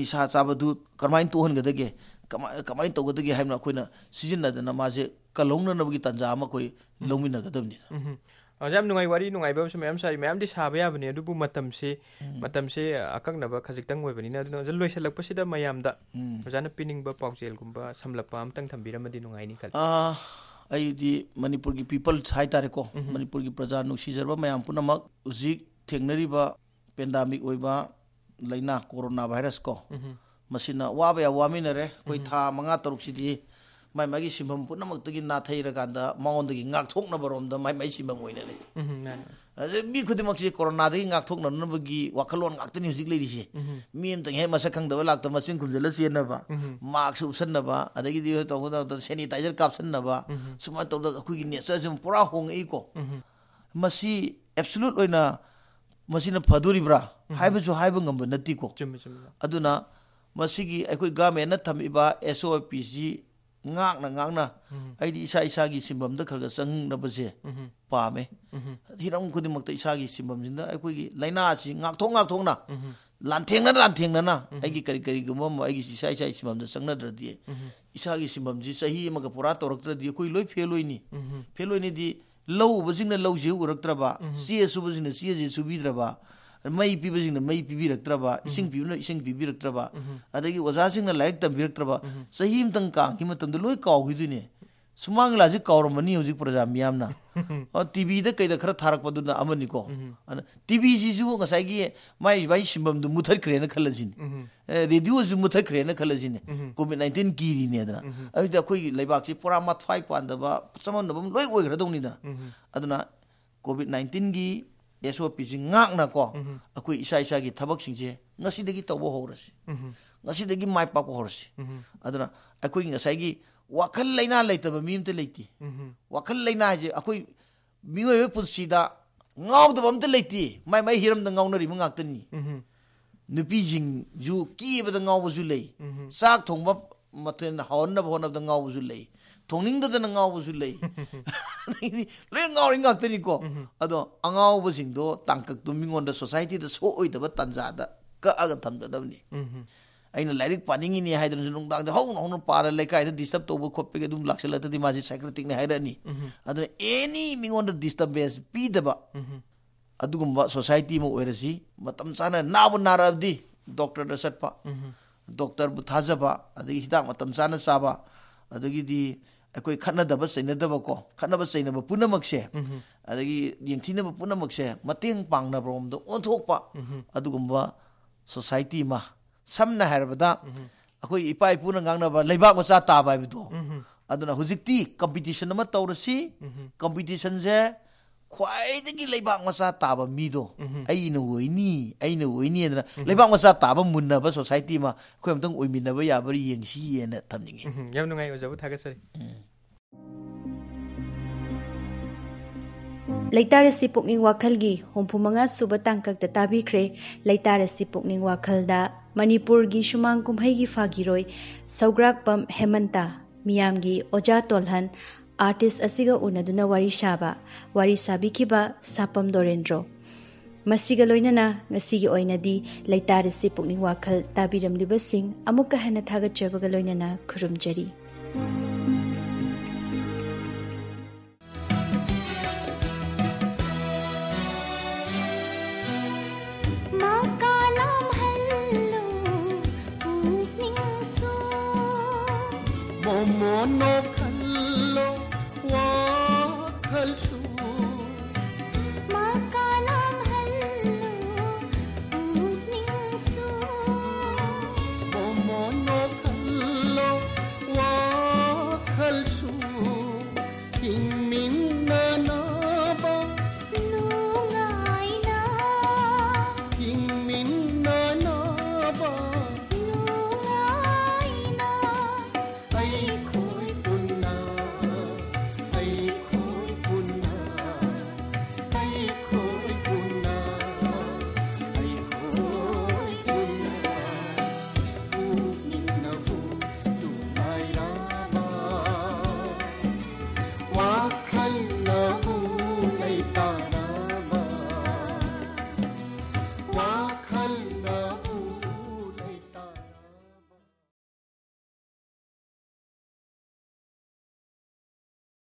निसा चाब दु करमाइन तोहन गदगे कमाइन तौगदगी हाइमना कोइना सिजन नदना माजे कलोंगनबगी तंजा अम कोइ लौमिनगदबनि ꯌꯥꯝ ꯅꯨꯡꯉꯥꯏ ꯋꯥꯔꯤ ꯅꯨꯡꯉꯥꯏꯕ ꯃꯌꯥꯝ ꯁꯥꯔꯤ ꯃꯌꯥꯝꯗꯤ ꯁꯥꯕ ꯌꯥꯕꯅꯤ ꯑꯗꯨꯕꯨ ꯃꯇꯝꯁꯦ ꯃꯇꯝꯁꯦ ꯑꯀꯛꯅꯕ ꯈꯖꯤꯛꯇꯪ ꯑꯣꯏꯕꯅꯤꯅ ꯑꯗꯨꯅ ꯑꯣꯖꯥ ꯂꯣꯏꯁꯤꯜꯂꯛꯄꯁꯤꯗ ꯃꯌꯥꯝꯗ ꯑꯣꯖꯥꯅ ꯄꯤꯅꯤꯡꯕ ꯄꯥꯎꯖꯦꯜꯒꯨꯝꯕ ꯁꯝꯂꯞꯄ ꯑꯝꯇꯪ ꯊꯝꯕꯤꯔꯝꯃꯗꯤ ꯅꯨꯡꯉꯥꯏꯅꯤ ꯈꯜꯂꯤ ꯑꯩꯗꯤ ꯃꯅꯤꯄꯨꯔꯒꯤ ꯄꯤꯄꯜꯁ ꯍꯥꯏꯇꯥꯔꯦꯀꯣ ꯃꯅꯤꯄꯨꯔꯒꯤ ꯄ꯭ꯔꯖꯥ ꯅꯨꯡꯁꯤꯖꯔꯕ ꯃꯌꯥꯝ ꯄꯨꯝꯅꯃꯛ ꯍꯧꯖꯤꯛ ꯊꯦꯡꯅꯔꯤꯕ ꯄꯦꯟꯗꯥꯃꯤꯛ ꯑꯣꯏꯕ ꯂꯥꯏꯅꯥ ꯀꯣꯔꯣꯅꯥ ꯚꯥꯏꯔꯁ ꯀꯣ ꯃꯁꯤꯅ ꯋꯥꯕ ꯌꯥꯝ ꯋꯥꯃꯤꯟꯅꯔꯦ ꯑꯩꯈꯣꯏ ꯊꯥ ꯃꯉꯥ ꯇꯔꯨꯛꯁꯤꯗꯤ ꯃꯥꯏ ꯃꯥꯒꯤ ꯁꯤꯟꯐꯝ ꯄꯨꯝꯅꯃꯛꯇꯒꯤ ꯅꯥꯊꯩꯔꯀꯥꯟꯗ ꯃꯉꯣꯟꯗꯒꯤ ꯉꯥꯛꯊꯣꯛꯅꯕꯔꯣꯝꯗ ꯃꯥꯏ ꯃꯥꯏ ꯁꯤꯟꯐꯝ ꯑꯣꯏꯅꯔꯦ ꯑꯗꯩ ꯃꯤ ꯈꯨꯗꯤꯡꯃꯛꯁꯦ ꯀꯣꯔꯣꯅꯥꯗꯒꯤ ꯉꯥꯛꯊꯣꯛꯅꯅꯕꯒꯤ ꯋꯥꯈꯜꯂꯣꯟ ꯉꯥꯛꯇꯅꯤ ꯍꯧꯖꯤꯛ ꯂꯩꯔꯤꯁꯦ ꯃꯤ ꯑꯃꯇꯪ ꯍꯦꯛ ꯃꯁꯛ ꯈꯪꯗꯕ ꯂꯥꯛꯇꯕ ꯃꯆꯤꯟ ꯈꯨꯝꯖꯤꯜꯂ ꯆꯦꯟꯅꯕ ꯃꯥꯛꯁ ꯎꯞꯁꯟꯅꯕ ꯑꯗꯒꯤꯗꯤ ꯇꯧꯒꯗꯕ ꯁꯦꯅꯤꯇꯥꯏꯖꯔ ꯀꯥꯞꯁꯟꯅꯕ ꯁꯨꯃꯥꯏꯅ ꯇꯧꯗꯅ ꯑꯩꯈꯣꯏꯒꯤ ꯅꯦꯆꯔꯁꯦ ꯄꯨꯔꯥ ꯍꯣꯡꯉꯛꯏꯀꯣ ꯃꯁꯤ ꯑꯦꯕꯁꯨꯂꯨꯠ ꯑꯣꯏꯅ ꯃꯁꯤꯅ ꯐꯗꯣꯔꯤꯕ꯭ꯔꯥ ꯍꯥꯏꯕꯁꯨ ꯍꯥꯏꯕ ꯉꯝꯕ ꯅꯠꯇꯦꯀꯣ ꯑꯗꯨꯅ ꯃꯁꯤꯒꯤ ꯑꯩꯈꯣꯏ ꯒꯚꯔꯟꯃꯦꯟꯠꯅ ꯊꯝꯃꯤꯕ ꯑꯦꯁ ꯑꯣ ꯄꯤ ꯁꯤ ꯉꯥꯛꯅ ꯉꯥꯛꯅ ꯑꯩꯗꯤ ꯏꯁꯥ ꯏꯁꯥꯒꯤ ꯁꯤꯟꯐꯝꯗ ꯈꯔ ꯈꯔ ꯆꯪꯅꯕꯁꯦ ꯄꯥꯝꯃꯦ ꯍꯤꯔꯝ ꯈꯨꯗꯤꯡꯃꯛꯇ ꯏꯁꯥꯒꯤ ꯁꯤꯟꯐꯝꯁꯤꯅ ꯑꯩꯈꯣꯏꯒꯤ ꯂꯥꯏꯅꯥꯁꯤ ꯉꯥꯛꯊꯣꯛ ꯉꯥꯛꯊꯣꯛꯅ 란탱나 란탱나나 아기 거리 거리 그뭐 아기 시사이 사이 심범도 썩나더디 이사기 심범지 사히 이마가 보라 떨어더디 거의 로이 페로이니 페로이니디 러우 버징나 러우 지우 그럭더바 씨에스 버징나 씨에지 수비더바 ꯃꯩ ꯄꯤꯕꯁꯤꯡꯅ ꯃꯩ ꯄꯤꯕꯤꯔꯛꯇ꯭ꯔꯕ ꯏꯁꯤꯡ ꯄꯤꯕꯅ ꯏꯁꯤꯡ ꯄꯤꯕꯤꯔꯛꯇ꯭ꯔꯕ ꯑꯗꯒꯤ ꯑꯣꯖꯥꯁꯤꯡꯅ ꯂꯥꯏꯔꯤꯛ ꯇꯝꯕꯤꯔꯛꯇ꯭ꯔꯕ ꯆꯍꯤ ꯑꯃꯇꯪ ꯀꯥꯡꯈꯤ ꯃꯇꯝꯗ ꯂꯣꯏ ꯀꯥꯎꯈꯤꯗꯣꯏꯅꯦ ꯁꯨꯃꯥꯡ ꯂꯥꯁꯤ ꯀꯥꯎꯔꯝꯕꯅꯤ ꯍꯧꯖꯤꯛ ꯄ꯭ꯔꯖꯥ ꯃꯤꯌꯥꯝꯅ ꯇꯤꯚꯤꯗ ꯀꯩꯗ ꯈꯔ ꯊꯥꯔꯛꯄꯗꯨꯅ ꯑꯃꯅꯤꯀꯣ ꯑꯗꯨꯅ ꯇꯤꯚꯤꯁꯤꯁꯨ ꯉꯁꯥꯏꯒꯤ ꯃꯥꯏ ꯃꯥꯏ ꯁꯤꯟꯐꯝꯗꯨ ꯃꯨꯊꯠꯈ꯭ꯔꯦꯅ ꯈꯜꯂꯁꯤꯅꯤ ꯔꯦꯗꯤꯑꯣꯁꯨ ꯃꯨꯊꯠꯈ꯭ꯔꯦꯅ ꯈꯜꯂꯁꯤꯅꯦ ꯀꯣꯚꯤꯗ ꯅꯥꯏꯟꯇꯤꯟ ꯀꯤꯔꯤꯅꯦꯗꯅ ꯑꯗꯨꯗ ꯑꯩꯈꯣꯏꯒꯤ ꯂꯩꯕꯥꯛꯁꯤ ꯄꯨꯔꯥ ꯃꯊ꯭ꯋꯥꯏ ꯄꯥꯟꯗꯕ ꯆꯃꯝꯅꯕ ꯂꯣꯏ ꯑꯣꯏꯈ꯭ꯔꯗꯧꯅꯤꯗꯅ ꯑꯗꯨꯅ ꯀꯣꯚꯤꯗ ꯅꯥꯏꯟꯇꯤꯟꯒꯤ SOP 지 ngaknako akui isa isa gi thabak sing je ngasi degi tobo horasi ngasi degi mai pa ko horasi adana akui ngasai gi wakal laina laita ba mim te laiti wakal laina je akui miwa we pun sida ngaw da bam te laiti mai mai hiram da ngaw nari ma ngak tani nupi jing ju ki ba da ngaw bu ju lei sak thong ba maten hon na ba hon na da ngaw bu ju lei ꯊꯣꯡꯅꯤꯡꯗꯗꯅ ꯉꯥꯎꯕꯁꯨ ꯂꯩ ꯂꯣꯏ ꯉꯥꯎꯔꯤ ꯉꯥꯛꯇꯅꯤꯀꯣ ꯑꯗꯣ ꯑꯉꯥꯎꯕꯁꯤꯡꯗꯣ ꯇꯥꯡꯀꯛꯇꯣ ꯃꯤꯉꯣꯟꯗ ꯁꯣꯁꯥꯏꯇꯤꯗ ꯁꯣꯛꯑꯣꯏꯗꯕ ꯇꯥꯟꯖꯥꯗ ꯀꯛꯑꯒ ꯊꯝꯒꯗꯕꯅꯤ ꯑꯩꯅ ꯂꯥꯏꯔꯤꯛ ꯄꯥꯅꯤꯡꯉꯤꯅꯤ ꯍꯥꯏꯗꯅꯁꯨ ꯅꯨꯡꯗꯥꯡꯗ ꯍꯧꯅ ꯍꯧꯅ ꯄꯥꯔ ꯂꯩꯀꯥꯏꯗ ꯗꯤꯁꯇꯔꯕ ꯇꯧꯕ ꯈꯣꯠꯄꯒꯤ ꯑꯗꯨꯝ ꯂꯥꯛꯁꯤꯜꯂꯛꯇꯗꯤ ꯃꯥꯁꯤ ꯁꯥꯏꯀ꯭ꯔꯦꯇꯤꯛꯅꯤ ꯍꯥꯏꯔꯛꯑꯅꯤ ꯑꯗꯨꯅ ꯑꯦꯅꯤ ꯃꯤꯉꯣꯟꯗ ꯗꯤꯁꯇꯔꯕꯦꯟꯁ ꯄꯤꯗꯕ ꯑꯗꯨꯒꯨꯝꯕ ꯁꯣꯁꯥꯏꯇꯤ ꯑꯃ ꯑꯣꯏꯔꯁꯤ ꯃꯇꯝ ꯆꯥꯅ ꯅꯥꯕꯨ ꯅꯥꯔꯛꯑꯕꯗꯤ ꯗꯣꯛꯇꯔꯗ ꯆꯠꯄ ꯗꯣꯛꯇꯔꯕꯨ ꯊꯥꯖꯕ ꯑꯗꯒꯤ ꯍꯤꯗꯥꯛ ꯃꯇꯝ ꯆꯥꯅ ꯆꯥꯕ ꯑꯗꯒꯤꯗꯤ 哎，可以看那大本事，那大把搞，看那本事那把，不能马歇。啊，那去，人家那把不能马歇，马天恒捧那把，我们都，我托一把。啊，都恐怕，社会他妈，什么那害了，不打？啊，可以，一派一派那干那把，来吧，我查塔把一比多。啊，都那，究竟比，competition 那嘛，头一次，competition 噻。ꯈ꯭ꯋꯥꯏꯗꯒꯤ ꯂꯩꯕꯥꯛ ꯃꯆꯥ ꯇꯥꯕ ꯃꯤꯗꯣ ꯑꯩꯅ ꯑꯣꯏꯅꯤ ꯑꯩꯅ ꯑꯣꯏꯅꯤ ꯑꯗꯨꯅ ꯂꯩꯕꯥꯛ ꯃꯆꯥ ꯇꯥꯕ ꯃꯨꯟꯅꯕ ꯁꯣꯁꯥꯏꯇꯤ ꯑꯃ ꯑꯩꯈꯣꯏ ꯑꯝꯇꯪ ꯑꯣꯏꯃꯤꯟꯅꯕ ꯌꯥꯕ꯭ꯔꯥ ꯌꯦꯡꯁꯤꯑꯅ ꯊꯝꯅꯤꯡꯉꯤ ꯌꯥꯝ ꯅꯨꯡꯉꯥꯏ ꯑꯣꯖꯥꯕꯨ ꯊꯥꯒꯠꯆꯔꯤ ꯂꯩꯇꯥꯔ ꯑꯁꯤ ꯄꯨꯛꯅꯤꯡ ꯋꯥꯈꯜꯒꯤ ꯍꯨꯝꯐꯨ ꯃꯉꯥ ꯁꯨꯕ ꯇꯥꯡꯀꯛꯇ ꯇꯥꯕꯤꯈ꯭ꯔꯦ ꯂꯩꯇꯥꯔ ꯑꯁꯤ ꯄꯨꯛꯅꯤꯡ ꯋꯥꯈꯜꯗ ꯃꯅꯤꯄꯨꯔꯒꯤ ꯁꯨꯃꯥꯡ ꯀꯨꯝꯍꯩꯒꯤ ꯐꯥꯒꯤꯔꯣꯏ ꯁꯧꯒ꯭ꯔꯥꯛꯄꯝ ꯍꯦꯃꯟꯇꯥ ꯃꯤꯌꯥꯝꯒꯤ ꯑꯣꯖꯥ ꯇꯣꯜꯍꯟ ꯑꯥꯔꯇꯤꯁ ꯑꯁꯤꯒ ꯎꯅꯗꯨꯅ ꯋꯥꯔꯤ ꯁꯥꯕ ꯋꯥꯔꯤ ꯁꯥꯕꯤꯈꯤꯕ ꯁꯥꯄꯝ ꯗꯣꯔꯦꯟꯗ꯭ꯔꯣ ꯃꯁꯤꯒ ꯂꯣꯏꯅꯅ ꯉꯁꯤꯒꯤ ꯑꯣꯏꯅꯗꯤ ꯂꯩꯇꯥꯔꯁꯤ ꯄꯨꯛꯅꯤꯡ ꯋꯥꯈꯜ ꯇꯥꯕꯤꯔꯝꯂꯤꯕꯁꯤꯡ ꯑꯃꯨꯛꯀ ꯍꯟꯅ ꯊꯥꯒꯠꯆꯕꯒ ꯂꯣꯏꯅꯅ ꯈꯨꯔꯨꯝꯖꯔꯤ mono